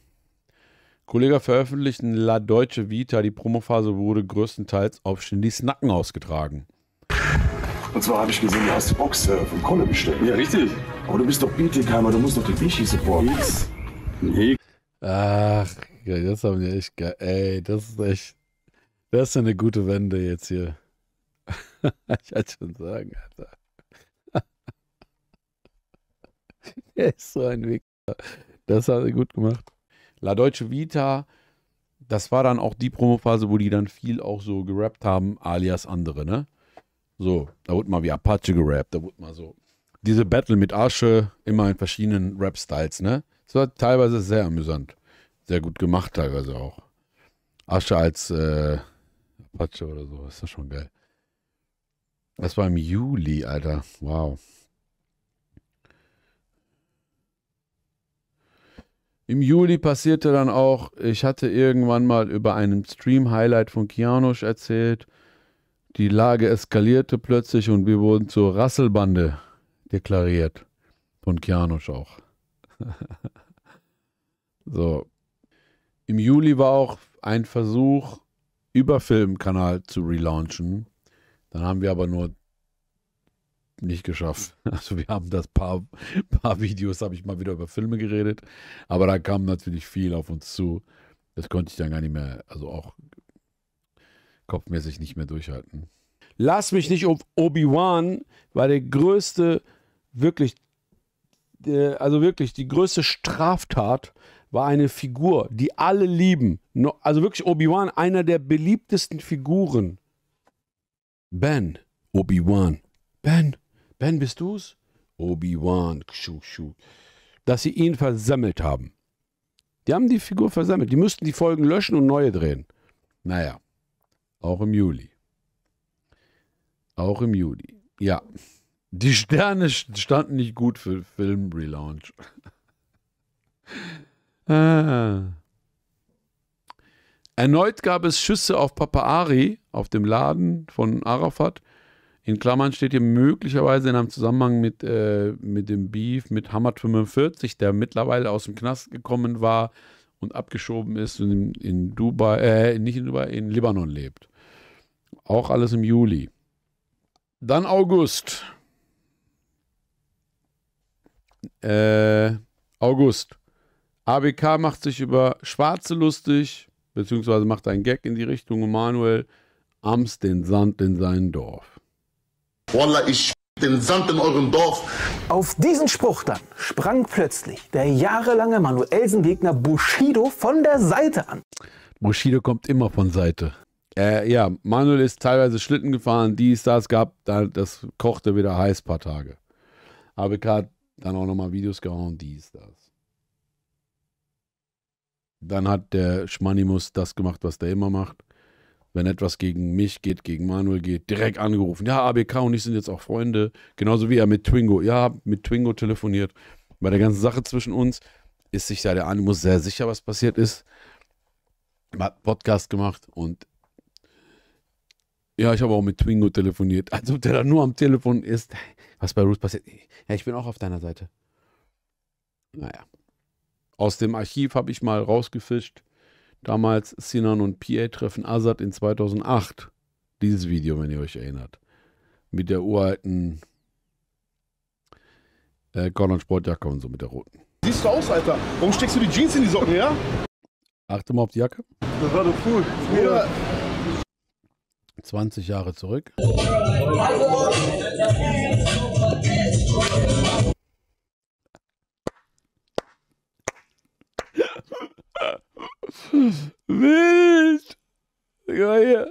Kollege veröffentlichten La Deutsche Vita. Die Promophase wurde größtenteils auf Schindis Nacken ausgetragen. Und zwar habe ich gesehen, du hast die Box äh, von Kolle bestellt. Ja, richtig. Aber du bist doch Bietigheimer, du musst doch die Bichi supporten. Nix. Nix. Ach, das haben die echt geil. Ey, das ist echt. Das ist eine gute Wende jetzt hier. ich hatte schon sagen, Alter. Der ist so ein Weg. Das hat er gut gemacht. La Deutsche Vita, das war dann auch die Promophase, wo die dann viel auch so gerappt haben, alias andere, ne? So, da wurde mal wie Apache gerappt, da wurde mal so. Diese Battle mit Asche, immer in verschiedenen Rap-Styles, ne? Das war teilweise sehr amüsant sehr gut gemacht teilweise auch. Asche als äh, Apache oder so, ist das schon geil. Das war im Juli, Alter. Wow. Im Juli passierte dann auch, ich hatte irgendwann mal über einen Stream-Highlight von Kianosch erzählt. Die Lage eskalierte plötzlich und wir wurden zur Rasselbande deklariert. Von Kianosch auch. so. Im Juli war auch ein Versuch, über Filmkanal zu relaunchen. Dann haben wir aber nur nicht geschafft. Also wir haben das paar, paar Videos, habe ich mal wieder über Filme geredet, aber da kam natürlich viel auf uns zu. Das konnte ich dann gar nicht mehr, also auch kopfmäßig nicht mehr durchhalten. Lass mich nicht auf Obi-Wan war der größte, wirklich, also wirklich die größte Straftat, war eine Figur, die alle lieben. Also wirklich Obi-Wan, einer der beliebtesten Figuren. Ben, Obi-Wan. Ben, Ben, bist du's? Obi-Wan, dass sie ihn versammelt haben. Die haben die Figur versammelt. Die müssten die Folgen löschen und neue drehen. Naja, auch im Juli. Auch im Juli. Ja. Die Sterne standen nicht gut für Film-Relaunch. Ah. Erneut gab es Schüsse auf Papa Ari, auf dem Laden von Arafat. In Klammern steht hier möglicherweise in einem Zusammenhang mit, äh, mit dem Beef mit Hamad 45, der mittlerweile aus dem Knast gekommen war und abgeschoben ist und in, in Dubai, äh, nicht in Dubai, in Libanon lebt. Auch alles im Juli. Dann August. Äh, August. ABK macht sich über Schwarze lustig, beziehungsweise macht einen Gag in die Richtung Manuel Ams den Sand in sein Dorf. Wallah, ich den Sand in eurem Dorf. Auf diesen Spruch dann sprang plötzlich der jahrelange Manuelsen-Gegner Bushido von der Seite an. Bushido kommt immer von Seite. Äh, ja, Manuel ist teilweise Schlitten gefahren, dies, das gab, das kochte wieder heiß paar Tage. ABK hat dann auch nochmal Videos gehauen, dies, das. Dann hat der Schmanimus das gemacht, was der immer macht. Wenn etwas gegen mich geht, gegen Manuel geht, direkt angerufen. Ja, ABK und ich sind jetzt auch Freunde. Genauso wie er mit Twingo. Ja, mit Twingo telefoniert. Bei der ganzen Sache zwischen uns ist sich da der Animus sehr sicher, was passiert ist. Hat Podcast gemacht und ja, ich habe auch mit Twingo telefoniert. Also, der da nur am Telefon ist. Was bei Ruth passiert. Ja, ich bin auch auf deiner Seite. Naja. Aus dem Archiv habe ich mal rausgefischt, damals Sinan und Pierre treffen Azad in 2008. Dieses Video, wenn ihr euch erinnert. Mit der uralten äh, Corner Sportjacke und so mit der roten. Siehst du aus, Alter? Warum steckst du die Jeans in die Socken, ja? Achte mal auf die Jacke. Das war doch cool. Oder 20 Jahre zurück. Wild! Ja, ja.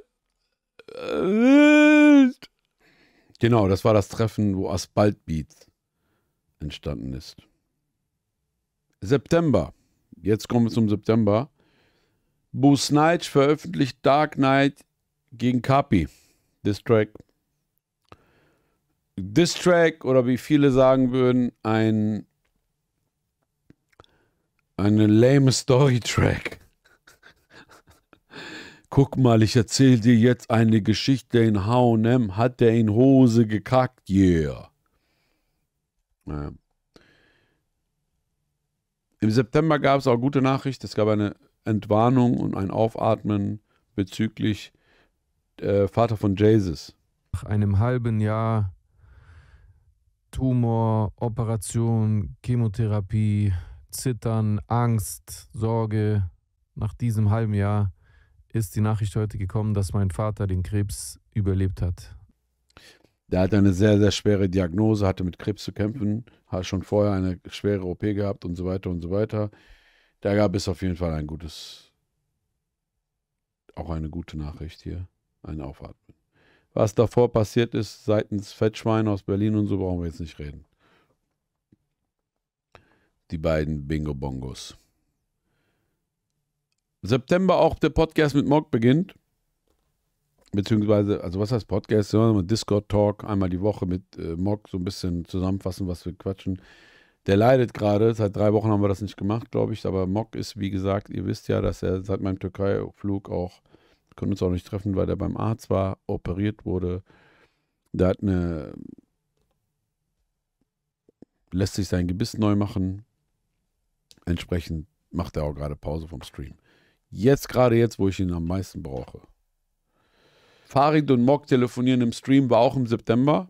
Wild! Genau, das war das Treffen, wo Asphalt Beats entstanden ist. September. Jetzt kommen wir zum September. Boo Snitch veröffentlicht Dark Knight gegen Kapi. This Track. This Track oder wie viele sagen würden, ein eine lame Story Track guck mal, ich erzähl dir jetzt eine Geschichte in H&M, hat der in Hose gekackt, yeah. Ja. Im September gab es auch gute Nachricht, es gab eine Entwarnung und ein Aufatmen bezüglich äh, Vater von Jesus. Nach einem halben Jahr Tumor, Operation, Chemotherapie, Zittern, Angst, Sorge, nach diesem halben Jahr ist die Nachricht heute gekommen, dass mein Vater den Krebs überlebt hat. Der hatte eine sehr, sehr schwere Diagnose, hatte mit Krebs zu kämpfen, hat schon vorher eine schwere OP gehabt und so weiter und so weiter. Da gab es auf jeden Fall ein gutes, auch eine gute Nachricht hier, ein Aufatmen. Was davor passiert ist, seitens Fettschwein aus Berlin und so brauchen wir jetzt nicht reden. Die beiden Bingo-Bongos. September auch der Podcast mit Mock beginnt. Beziehungsweise, also was heißt Podcast? Discord-Talk einmal die Woche mit äh, Mock, so ein bisschen zusammenfassen, was wir quatschen. Der leidet gerade, seit drei Wochen haben wir das nicht gemacht, glaube ich. Aber Mock ist, wie gesagt, ihr wisst ja, dass er seit meinem Türkei-Flug auch, wir können uns auch nicht treffen, weil er beim Arzt war, operiert wurde. Der hat eine, lässt sich sein Gebiss neu machen. Entsprechend macht er auch gerade Pause vom Stream. Jetzt, gerade jetzt, wo ich ihn am meisten brauche. Farid und Mock telefonieren im Stream, war auch im September.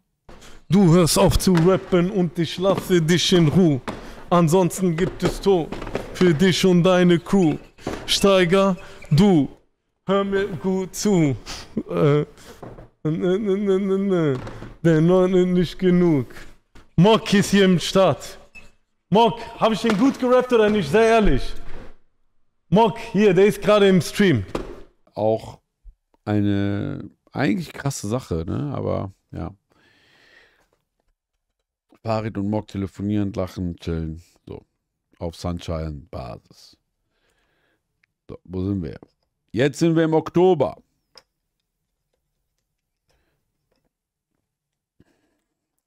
Du hörst auf zu rappen und ich lasse dich in Ruhe. Ansonsten gibt es Tod für dich und deine Crew. Steiger, du, hör mir gut zu. Äh, ne, ne, ne, ne, Der Neune nicht genug. Mock ist hier im Start. Mock, habe ich den gut gerappt oder nicht? Sehr ehrlich. Mock, hier, der ist gerade im Stream. Auch eine eigentlich krasse Sache, ne? Aber ja. Farid und Mock telefonieren, lachen, chillen. So. Auf Sunshine-Basis. So, wo sind wir? Jetzt sind wir im Oktober.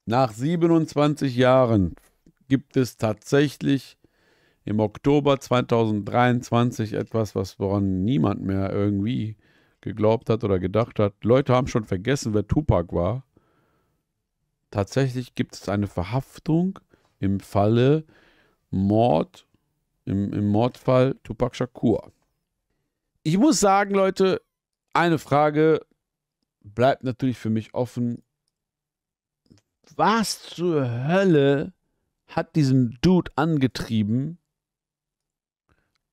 Nach 27 Jahren gibt es tatsächlich im Oktober 2023 etwas, was woran niemand mehr irgendwie geglaubt hat oder gedacht hat. Leute haben schon vergessen, wer Tupac war. Tatsächlich gibt es eine Verhaftung im Falle Mord, im, im Mordfall Tupac Shakur. Ich muss sagen, Leute, eine Frage bleibt natürlich für mich offen. Was zur Hölle hat diesen Dude angetrieben,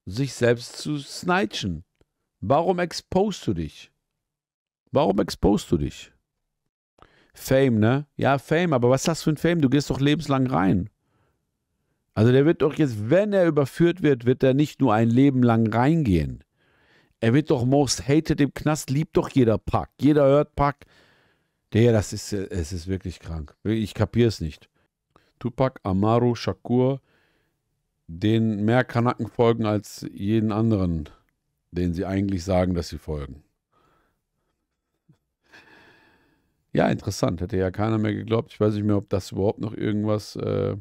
sich selbst zu snitchen. Warum exposed du dich? Warum exposed du dich? Fame, ne? Ja, Fame, aber was hast du für ein Fame? Du gehst doch lebenslang rein. Also der wird doch jetzt, wenn er überführt wird, wird er nicht nur ein Leben lang reingehen. Er wird doch most hated im Knast, liebt doch jeder Pack. Jeder hört Pack. Der, das ist, es ist wirklich krank. Ich kapiere es nicht. Tupac, Amaru, Shakur, den mehr Kanaken folgen als jeden anderen, den sie eigentlich sagen, dass sie folgen. Ja, interessant. Hätte ja keiner mehr geglaubt. Ich weiß nicht mehr, ob das überhaupt noch irgendwas, äh,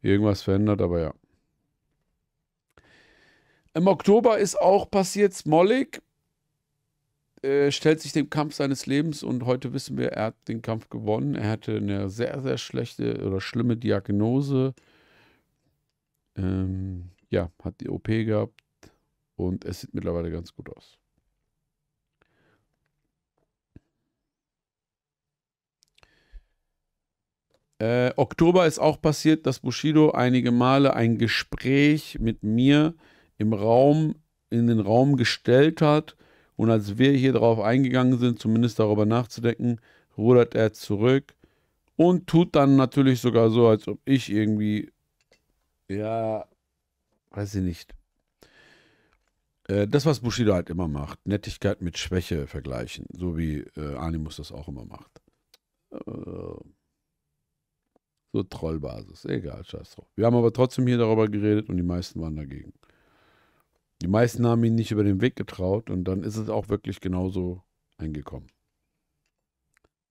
irgendwas verändert, aber ja. Im Oktober ist auch passiert, Smolik äh, stellt sich dem Kampf seines Lebens und heute wissen wir, er hat den Kampf gewonnen. Er hatte eine sehr, sehr schlechte oder schlimme Diagnose ähm, ja, hat die OP gehabt und es sieht mittlerweile ganz gut aus. Äh, Oktober ist auch passiert, dass Bushido einige Male ein Gespräch mit mir im Raum, in den Raum gestellt hat. Und als wir hier drauf eingegangen sind, zumindest darüber nachzudenken, rudert er zurück und tut dann natürlich sogar so, als ob ich irgendwie ja, weiß ich nicht. Äh, das, was Bushido halt immer macht, Nettigkeit mit Schwäche vergleichen, so wie äh, Animus das auch immer macht. Äh, so Trollbasis, egal, scheiß drauf. Wir haben aber trotzdem hier darüber geredet und die meisten waren dagegen. Die meisten haben ihn nicht über den Weg getraut und dann ist es auch wirklich genauso eingekommen.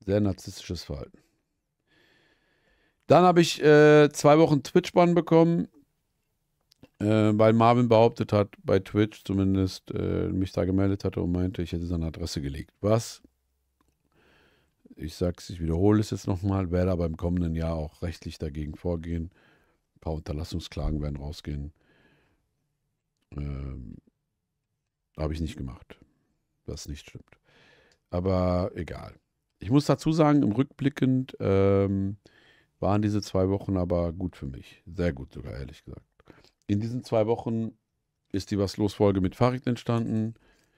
Sehr narzisstisches Verhalten. Dann habe ich äh, zwei Wochen Twitch-Bann bekommen, äh, weil Marvin behauptet hat, bei Twitch zumindest, äh, mich da gemeldet hatte und meinte, ich hätte seine Adresse gelegt. Was? Ich sag's, ich wiederhole es jetzt nochmal, werde aber im kommenden Jahr auch rechtlich dagegen vorgehen. Ein paar Unterlassungsklagen werden rausgehen. Ähm, habe ich nicht gemacht, was nicht stimmt. Aber egal. Ich muss dazu sagen, im Rückblickend, ähm, waren diese zwei Wochen aber gut für mich. Sehr gut sogar, ehrlich gesagt. In diesen zwei Wochen ist die Was los Folge mit Farid entstanden.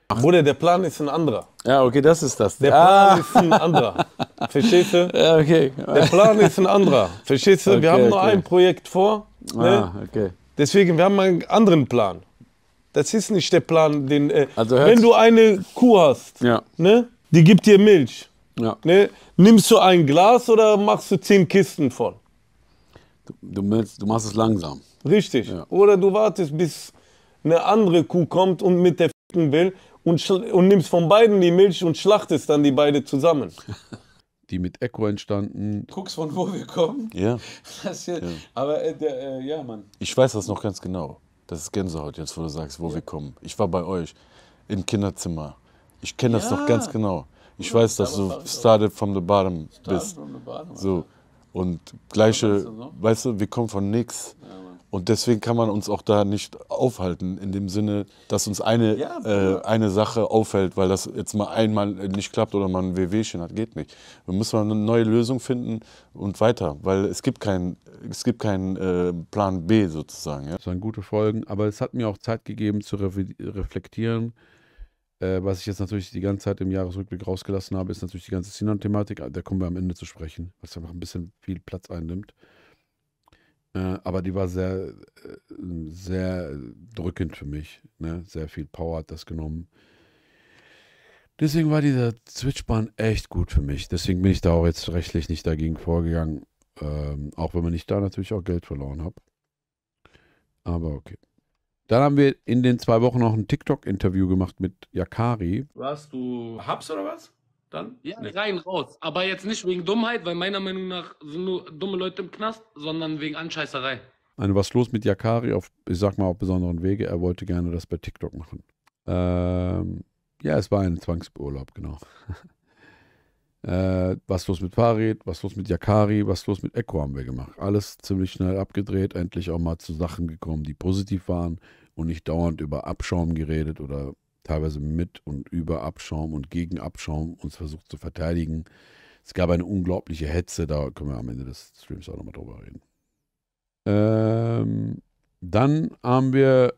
Ach, Bruder, der Plan ist ein anderer. Ja, okay, das ist das. Der ah. Plan ah. ist ein anderer. Verstehst du? Ja, okay. Der Plan ist ein anderer. Verstehst du? Okay, wir haben okay. nur ein Projekt vor. Ah, ne? Ah, okay. Deswegen, wir haben einen anderen Plan. Das ist nicht der Plan, den. Äh, also wenn du eine Kuh hast, ja. ne? die gibt dir Milch. Ja. Ne? Nimmst du ein Glas oder machst du zehn Kisten voll? Du, du, machst, du machst es langsam. Richtig. Ja. Oder du wartest, bis eine andere Kuh kommt und mit der ficken will und, und nimmst von beiden die Milch und schlachtest dann die beide zusammen. die mit Echo entstanden. Guckst, von wo wir kommen. Ja. Hier, ja. Aber äh, der, äh, ja, Mann. Ich weiß das noch ganz genau. Das ist Gänsehaut jetzt, wo du sagst, wo ja. wir kommen. Ich war bei euch im Kinderzimmer. Ich kenne das ja. noch ganz genau. Ich weiß, dass du started from the bottom bist. From the bottom, so. Und gleiche, weißt du, wir kommen von nix. und deswegen kann man uns auch da nicht aufhalten, in dem Sinne, dass uns eine, ja, äh, eine Sache auffällt, weil das jetzt mal einmal nicht klappt oder man ein WWchen hat. Geht nicht. Wir müssen mal eine neue Lösung finden und weiter, weil es gibt keinen es äh, Plan B sozusagen. Ja? Das waren gute Folgen, aber es hat mir auch Zeit gegeben zu reflektieren. Äh, was ich jetzt natürlich die ganze Zeit im Jahresrückblick rausgelassen habe, ist natürlich die ganze Sinan-Thematik. Ah, da kommen wir am Ende zu sprechen, was einfach ein bisschen viel Platz einnimmt. Äh, aber die war sehr, äh, sehr drückend für mich. Ne? Sehr viel Power hat das genommen. Deswegen war dieser Switchbahn echt gut für mich. Deswegen bin ich da auch jetzt rechtlich nicht dagegen vorgegangen. Ähm, auch wenn man nicht da natürlich auch Geld verloren hat. Aber okay. Dann haben wir in den zwei Wochen noch ein TikTok-Interview gemacht mit Yakari. Warst du Hubs oder was? Dann? Ja, nee. rein, raus. Aber jetzt nicht wegen Dummheit, weil meiner Meinung nach sind nur dumme Leute im Knast, sondern wegen Anscheißerei. Eine Was los mit Yakari auf, ich sag mal, auf besonderen Wege. Er wollte gerne das bei TikTok machen. Ähm, ja, es war ein Zwangsurlaub, genau. Äh, was los mit Farid, was los mit Yakari, was los mit Echo haben wir gemacht. Alles ziemlich schnell abgedreht, endlich auch mal zu Sachen gekommen, die positiv waren und nicht dauernd über Abschaum geredet oder teilweise mit und über Abschaum und gegen Abschaum uns versucht zu verteidigen. Es gab eine unglaubliche Hetze, da können wir am Ende des Streams auch nochmal drüber reden. Ähm, dann haben wir,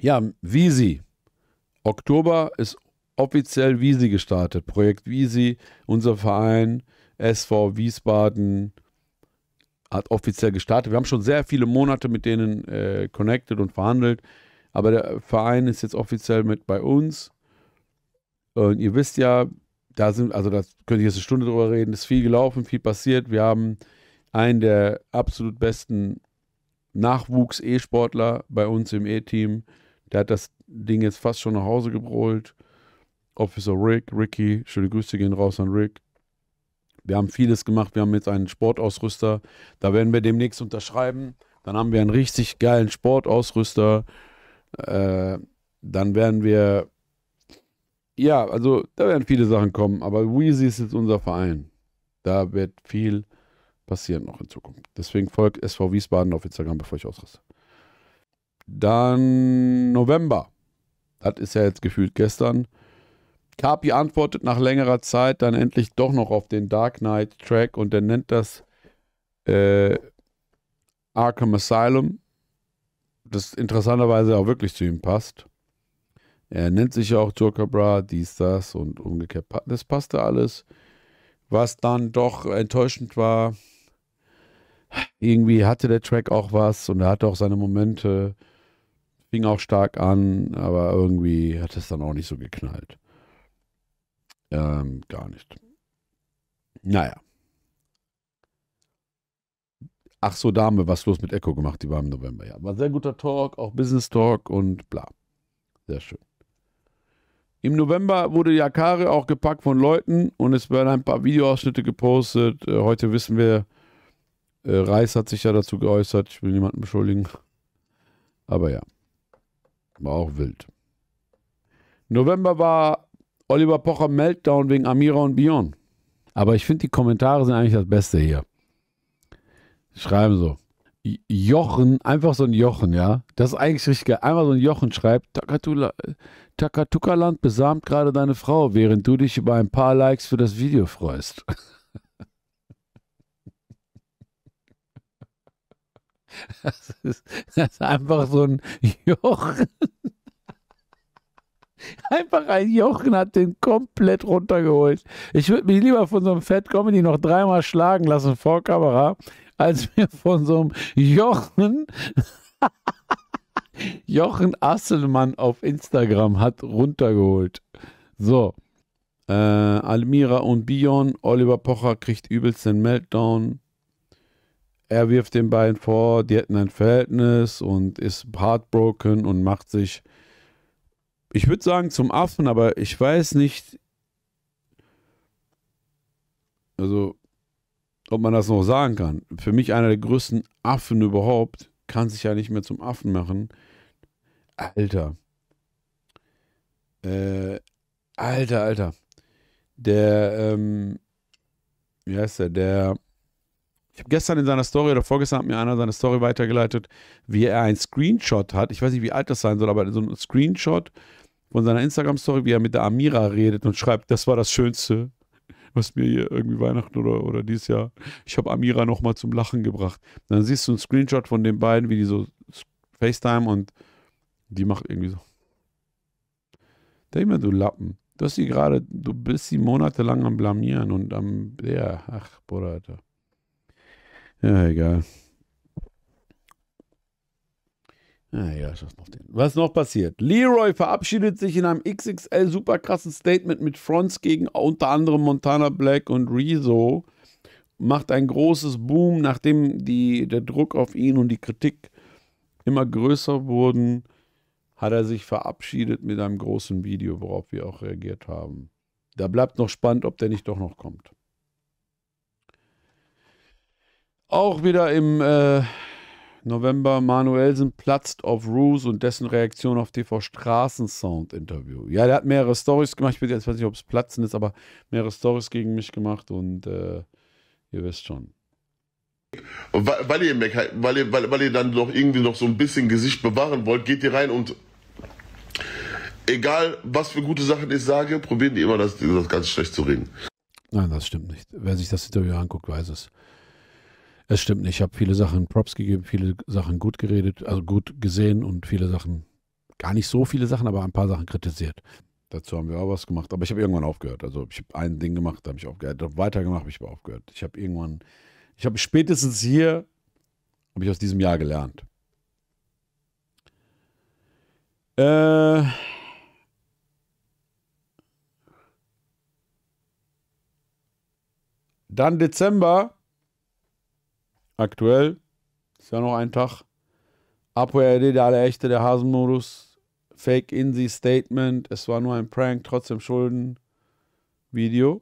ja, Visi. Oktober ist offiziell Wiesi gestartet. Projekt Wiesi, unser Verein, SV Wiesbaden hat offiziell gestartet. Wir haben schon sehr viele Monate mit denen äh, connected und verhandelt, aber der Verein ist jetzt offiziell mit bei uns. Und ihr wisst ja, da sind, also da könnte ich jetzt eine Stunde drüber reden, ist viel gelaufen, viel passiert. Wir haben einen der absolut besten Nachwuchs-E-Sportler bei uns im E-Team. Der hat das Ding jetzt fast schon nach Hause gebrüllt. Officer Rick, Ricky, schöne Grüße gehen raus an Rick. Wir haben vieles gemacht, wir haben jetzt einen Sportausrüster, da werden wir demnächst unterschreiben. Dann haben wir einen richtig geilen Sportausrüster. Äh, dann werden wir, ja, also da werden viele Sachen kommen, aber Weezy ist jetzt unser Verein. Da wird viel passieren noch in Zukunft. Deswegen folgt SV Wiesbaden auf Instagram, bevor ich ausrüste. Dann November. Das ist ja jetzt gefühlt gestern. Carpi antwortet nach längerer Zeit dann endlich doch noch auf den Dark Knight Track und er nennt das äh, Arkham Asylum, das interessanterweise auch wirklich zu ihm passt. Er nennt sich ja auch Joker Bra, dies, das und umgekehrt. Das passte alles. Was dann doch enttäuschend war, irgendwie hatte der Track auch was und er hatte auch seine Momente, fing auch stark an, aber irgendwie hat es dann auch nicht so geknallt. Ähm, gar nicht. Naja. Ach so, Dame, was los mit Echo gemacht? Die war im November. Ja, war sehr guter Talk, auch Business Talk und bla. Sehr schön. Im November wurde Jakare auch gepackt von Leuten und es werden ein paar Videoausschnitte gepostet. Äh, heute wissen wir, äh, Reis hat sich ja dazu geäußert. Ich will niemanden beschuldigen. Aber ja, war auch wild. November war Oliver Pocher Meltdown wegen Amira und Bion. Aber ich finde, die Kommentare sind eigentlich das Beste hier. Schreiben so. Jochen, einfach so ein Jochen, ja. Das ist eigentlich richtig geil. Einmal so ein Jochen schreibt, Takatula, Takatukaland besamt gerade deine Frau, während du dich über ein paar Likes für das Video freust. Das ist, das ist einfach so ein Jochen. Einfach ein Jochen hat den komplett runtergeholt. Ich würde mich lieber von so einem Fat Comedy noch dreimal schlagen lassen vor Kamera, als mir von so einem Jochen. Jochen Asselmann auf Instagram hat runtergeholt. So. Äh, Almira und Bion. Oliver Pocher kriegt übelst den Meltdown. Er wirft den beiden vor, die hätten ein Verhältnis und ist heartbroken und macht sich ich würde sagen zum Affen, aber ich weiß nicht, also ob man das noch sagen kann. Für mich einer der größten Affen überhaupt, kann sich ja nicht mehr zum Affen machen. Alter. Äh, alter, alter. Der, ähm, wie heißt der? Der, ich habe gestern in seiner Story oder vorgestern hat mir einer seine Story weitergeleitet, wie er einen Screenshot hat. Ich weiß nicht, wie alt das sein soll, aber so ein Screenshot von seiner Instagram-Story, wie er mit der Amira redet und schreibt, das war das Schönste, was mir hier irgendwie Weihnachten oder, oder dieses Jahr, ich habe Amira nochmal zum Lachen gebracht. Und dann siehst du einen Screenshot von den beiden, wie die so FaceTime und die macht irgendwie so. Denk mir, du Lappen. Du hast sie gerade, du bist sie monatelang am Blamieren und am, ja, ach, Bruder, Alter. Ja, egal. Naja, ich noch den. Was noch passiert? Leroy verabschiedet sich in einem XXL super krassen Statement mit Fronts gegen unter anderem Montana Black und Rezo. Macht ein großes Boom, nachdem die, der Druck auf ihn und die Kritik immer größer wurden, hat er sich verabschiedet mit einem großen Video, worauf wir auch reagiert haben. Da bleibt noch spannend, ob der nicht doch noch kommt. Auch wieder im äh, November, Manuelsen platzt auf Ruse und dessen Reaktion auf TV Straßensound Interview. Ja, der hat mehrere Stories gemacht. Ich weiß nicht, ob es platzen ist, aber mehrere Stories gegen mich gemacht und äh, ihr wisst schon. Weil, weil, ihr, weil, ihr, weil, weil ihr dann doch irgendwie noch so ein bisschen Gesicht bewahren wollt, geht ihr rein und egal was für gute Sachen ich sage, probiert ihr immer das, das ganz schlecht zu reden. Nein, das stimmt nicht. Wer sich das Interview anguckt, weiß es. Es stimmt nicht. Ich habe viele Sachen Props gegeben, viele Sachen gut geredet, also gut gesehen und viele Sachen, gar nicht so viele Sachen, aber ein paar Sachen kritisiert. Dazu haben wir auch was gemacht, aber ich habe irgendwann aufgehört. Also ich habe ein Ding gemacht, da habe ich aufgehört, hab weitergemacht, habe ich aber aufgehört. Ich habe irgendwann, ich habe spätestens hier, habe ich aus diesem Jahr gelernt. Äh, dann Dezember aktuell. Ist ja noch ein Tag. ApoRD, der alle echte, der Hasenmodus. Fake Insi Statement. Es war nur ein Prank, trotzdem Schulden. Video.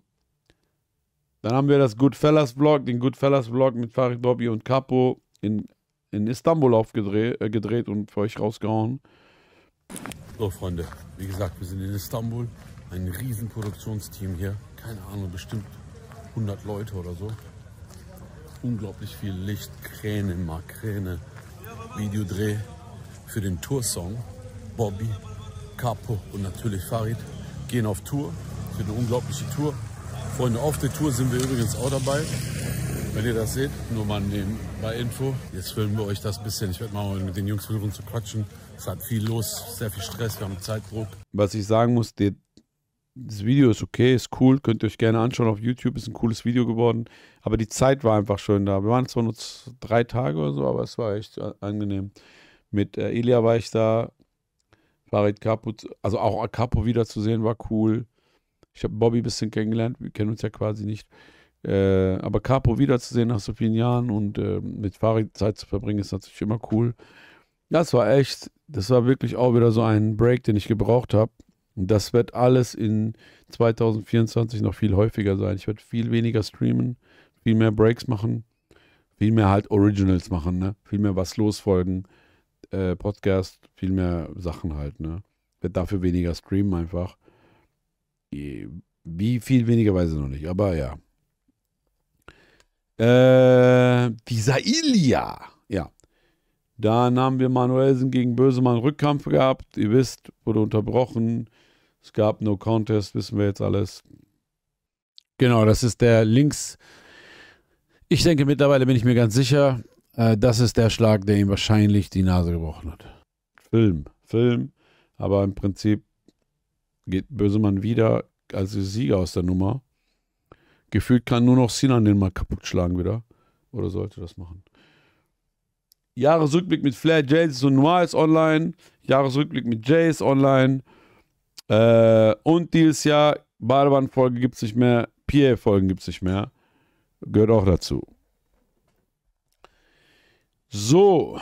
Dann haben wir das Goodfellas Vlog, den Goodfellas Vlog mit Farid Bobby und Capo in, in Istanbul aufgedreht äh, und für euch rausgehauen. So Freunde, wie gesagt, wir sind in Istanbul. Ein riesen Produktionsteam hier. Keine Ahnung, bestimmt 100 Leute oder so unglaublich viel Licht, Kränen, Markräne, Videodreh für den Toursong. Bobby, Capo und natürlich Farid gehen auf Tour. für eine unglaubliche Tour. Freunde, auf der Tour sind wir übrigens auch dabei. Wenn ihr das seht, nur mal nebenbei Info. Jetzt filmen wir euch das bisschen. Ich werde mal mit den Jungs versuchen zu quatschen. Es hat viel los, sehr viel Stress, wir haben Zeitdruck. Was ich sagen muss, die das Video ist okay, ist cool, könnt ihr euch gerne anschauen auf YouTube, ist ein cooles Video geworden. Aber die Zeit war einfach schön da. Wir waren zwar nur drei Tage oder so, aber es war echt äh, angenehm. Mit äh, Elia war ich da, Farid Capo, also auch Capo wiederzusehen war cool. Ich habe Bobby ein bisschen kennengelernt, wir kennen uns ja quasi nicht. Äh, aber Capo wiederzusehen nach so vielen Jahren und äh, mit Farid Zeit zu verbringen, ist natürlich immer cool. Das war echt, das war wirklich auch wieder so ein Break, den ich gebraucht habe. Und das wird alles in 2024 noch viel häufiger sein. Ich werde viel weniger streamen, viel mehr Breaks machen, viel mehr halt Originals machen, ne? Viel mehr was losfolgen, äh, Podcast, viel mehr Sachen halt, ne? Wird dafür weniger streamen einfach. Äh, wie viel weniger weiß ich noch nicht, aber ja. Äh, dieser Ilya, ja. Dann haben wir Manuelsen gegen Bösemann Rückkampf gehabt. Ihr wisst, wurde unterbrochen. Es gab No Contest, wissen wir jetzt alles. Genau, das ist der links. Ich denke, mittlerweile bin ich mir ganz sicher, äh, das ist der Schlag, der ihm wahrscheinlich die Nase gebrochen hat. Film, Film, aber im Prinzip geht Bösemann wieder als Sieger aus der Nummer. Gefühlt kann nur noch Sinan den mal kaputt schlagen wieder. Oder sollte das machen? Jahresrückblick mit Flair, Jace und Noir ist online. Jahresrückblick mit Jay online. Äh, und dieses Jahr Badewanne-Folge gibt es nicht mehr, PA-Folgen gibt es nicht mehr. Gehört auch dazu. So.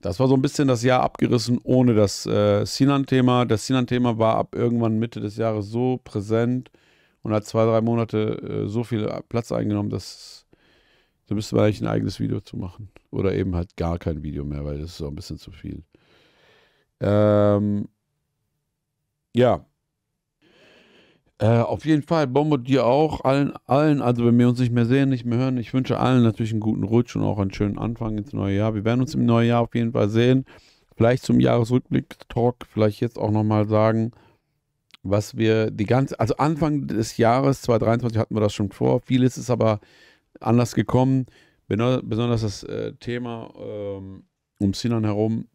Das war so ein bisschen das Jahr abgerissen ohne das äh, Sinan-Thema. Das Sinan-Thema war ab irgendwann Mitte des Jahres so präsent und hat zwei, drei Monate äh, so viel Platz eingenommen, dass da müsste man eigentlich ein eigenes Video zu machen. Oder eben halt gar kein Video mehr, weil das ist so ein bisschen zu viel. Ähm, ja. Äh, auf jeden Fall, Bombo dir auch, allen, allen, also wenn wir uns nicht mehr sehen, nicht mehr hören, ich wünsche allen natürlich einen guten Rutsch und auch einen schönen Anfang ins neue Jahr. Wir werden uns im neuen Jahr auf jeden Fall sehen. Vielleicht zum Jahresrückblick-Talk, vielleicht jetzt auch nochmal sagen, was wir die ganze, also Anfang des Jahres 2023 hatten wir das schon vor. Vieles ist aber anders gekommen. Besonders das äh, Thema ähm, um Sinan herum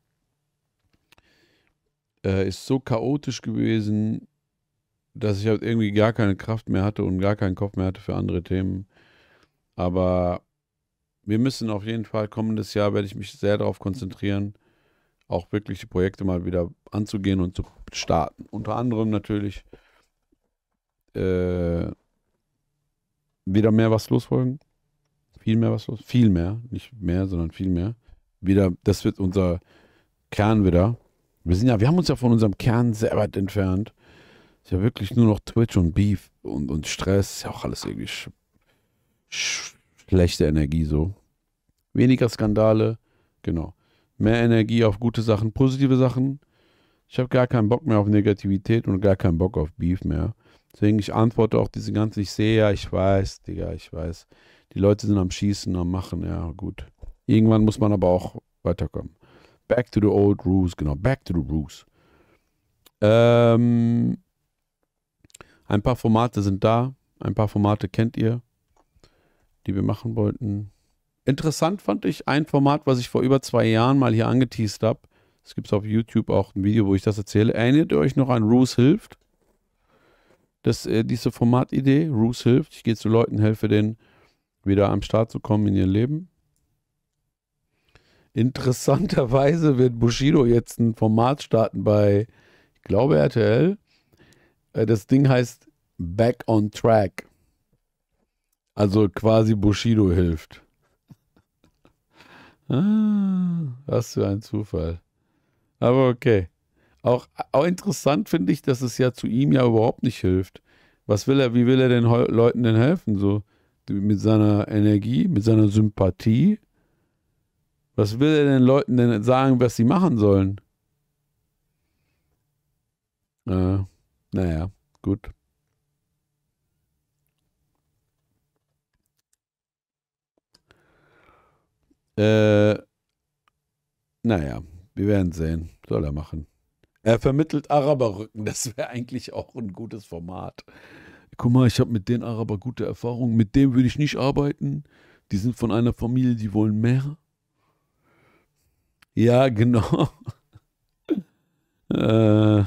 äh, ist so chaotisch gewesen, dass ich halt irgendwie gar keine Kraft mehr hatte und gar keinen Kopf mehr hatte für andere Themen. Aber wir müssen auf jeden Fall, kommendes Jahr werde ich mich sehr darauf konzentrieren, auch wirklich die Projekte mal wieder anzugehen und zu starten. Unter anderem natürlich äh, wieder mehr was losfolgen. Viel mehr was los. Viel mehr. Nicht mehr, sondern viel mehr. Wieder, das wird unser Kern wieder. Wir sind ja, wir haben uns ja von unserem Kern sehr weit entfernt. Ist ja wirklich nur noch Twitch und Beef und, und Stress. Ist ja auch alles irgendwie sch sch schlechte Energie so. Weniger Skandale, genau. Mehr Energie auf gute Sachen, positive Sachen. Ich habe gar keinen Bock mehr auf Negativität und gar keinen Bock auf Beef mehr. Deswegen, ich antworte auch diese ganze, ich sehe ja, ich weiß, Digga, ich weiß. Die Leute sind am Schießen, am Machen, ja, gut. Irgendwann muss man aber auch weiterkommen. Back to the Old Rules, genau, Back to the Rules. Ähm, ein paar Formate sind da, ein paar Formate kennt ihr, die wir machen wollten. Interessant fand ich ein Format, was ich vor über zwei Jahren mal hier angeteased habe. Es gibt auf YouTube auch ein Video, wo ich das erzähle. Erinnert ihr euch noch an Ruse Hilft? Das, äh, diese Formatidee, Ruse Hilft. Ich gehe zu Leuten, helfe denen, wieder am Start zu kommen in ihr Leben. Interessanterweise wird Bushido jetzt ein Format starten bei, ich glaube, RTL. Äh, das Ding heißt Back on Track. Also quasi Bushido hilft. Ah, was für ein Zufall. Aber okay. Auch, auch interessant finde ich, dass es ja zu ihm ja überhaupt nicht hilft. Was will er, wie will er den Leuten denn helfen? So mit seiner Energie, mit seiner Sympathie, was will er den Leuten denn sagen, was sie machen sollen? Äh, naja, gut. Äh, naja, wir werden sehen. Soll er machen. Er vermittelt Araberrücken. Das wäre eigentlich auch ein gutes Format. Guck mal, ich habe mit den Arabern gute Erfahrungen. Mit dem würde ich nicht arbeiten. Die sind von einer Familie, die wollen mehr. Ja, genau. äh.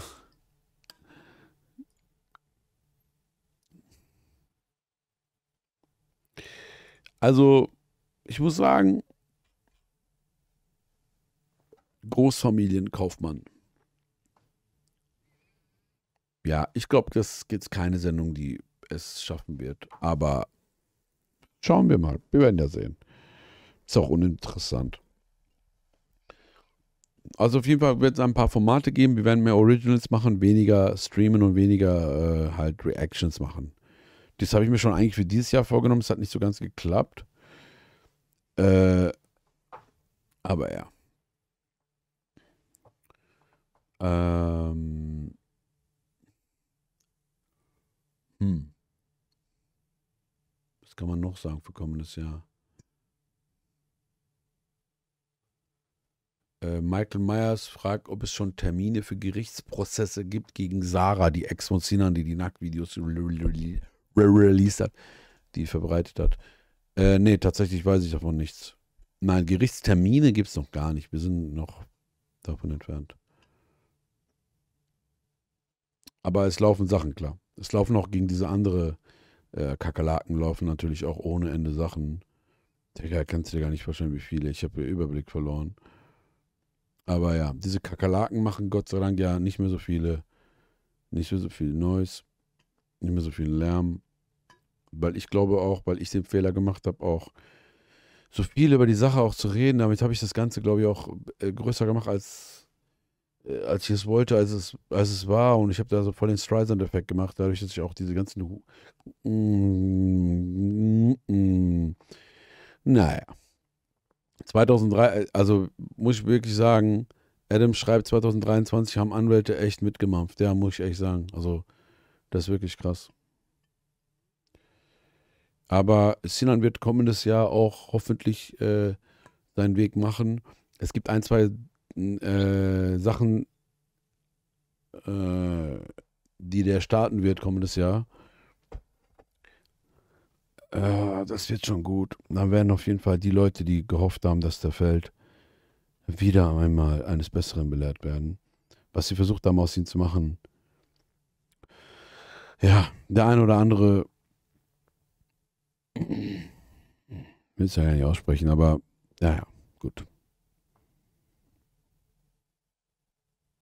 Also, ich muss sagen, Großfamilienkaufmann. Ja, ich glaube, das gibt keine Sendung, die es schaffen wird. Aber schauen wir mal. Wir werden ja sehen. Ist auch uninteressant also auf jeden Fall wird es ein paar Formate geben. Wir werden mehr Originals machen, weniger streamen und weniger äh, halt Reactions machen. Das habe ich mir schon eigentlich für dieses Jahr vorgenommen. Es hat nicht so ganz geklappt. Äh, aber ja. Ähm. Hm. Was kann man noch sagen für kommendes Jahr? Äh, Michael Myers fragt, ob es schon Termine für Gerichtsprozesse gibt gegen Sarah, die ex von Sinan, die die Nacktvideos released hat, die verbreitet hat. Äh, nee, tatsächlich weiß ich davon nichts. Nein, Gerichtstermine gibt es noch gar nicht. Wir sind noch davon entfernt. Aber es laufen Sachen, klar. Es laufen auch gegen diese andere äh, Kakerlaken, laufen natürlich auch ohne Ende Sachen. Digga, kannst du dir gar nicht vorstellen, wie viele. Ich habe den Überblick verloren. Aber ja, diese Kakerlaken machen Gott sei Dank ja nicht mehr so viele, nicht mehr so viel Noise, nicht mehr so viel Lärm. Weil ich glaube auch, weil ich den Fehler gemacht habe, auch so viel über die Sache auch zu reden. Damit habe ich das Ganze, glaube ich, auch äh, größer gemacht, als, äh, als ich es wollte, als es, als es war. Und ich habe da so voll den Streisand-Effekt gemacht, dadurch, dass ich auch diese ganzen. Mm, mm, mm. naja. 2003, äh, also muss ich wirklich sagen, Adam schreibt 2023 haben Anwälte echt mitgemampft. Ja, muss ich echt sagen. Also, das ist wirklich krass. Aber Sinan wird kommendes Jahr auch hoffentlich äh, seinen Weg machen. Es gibt ein, zwei äh, Sachen, äh, die der starten wird kommendes Jahr. Äh, das wird schon gut. Dann werden auf jeden Fall die Leute, die gehofft haben, dass der fällt, wieder einmal eines Besseren belehrt werden. Was sie versucht haben, aus ihm zu machen. Ja, der ein oder andere. Will es ja gar nicht aussprechen, aber naja, gut.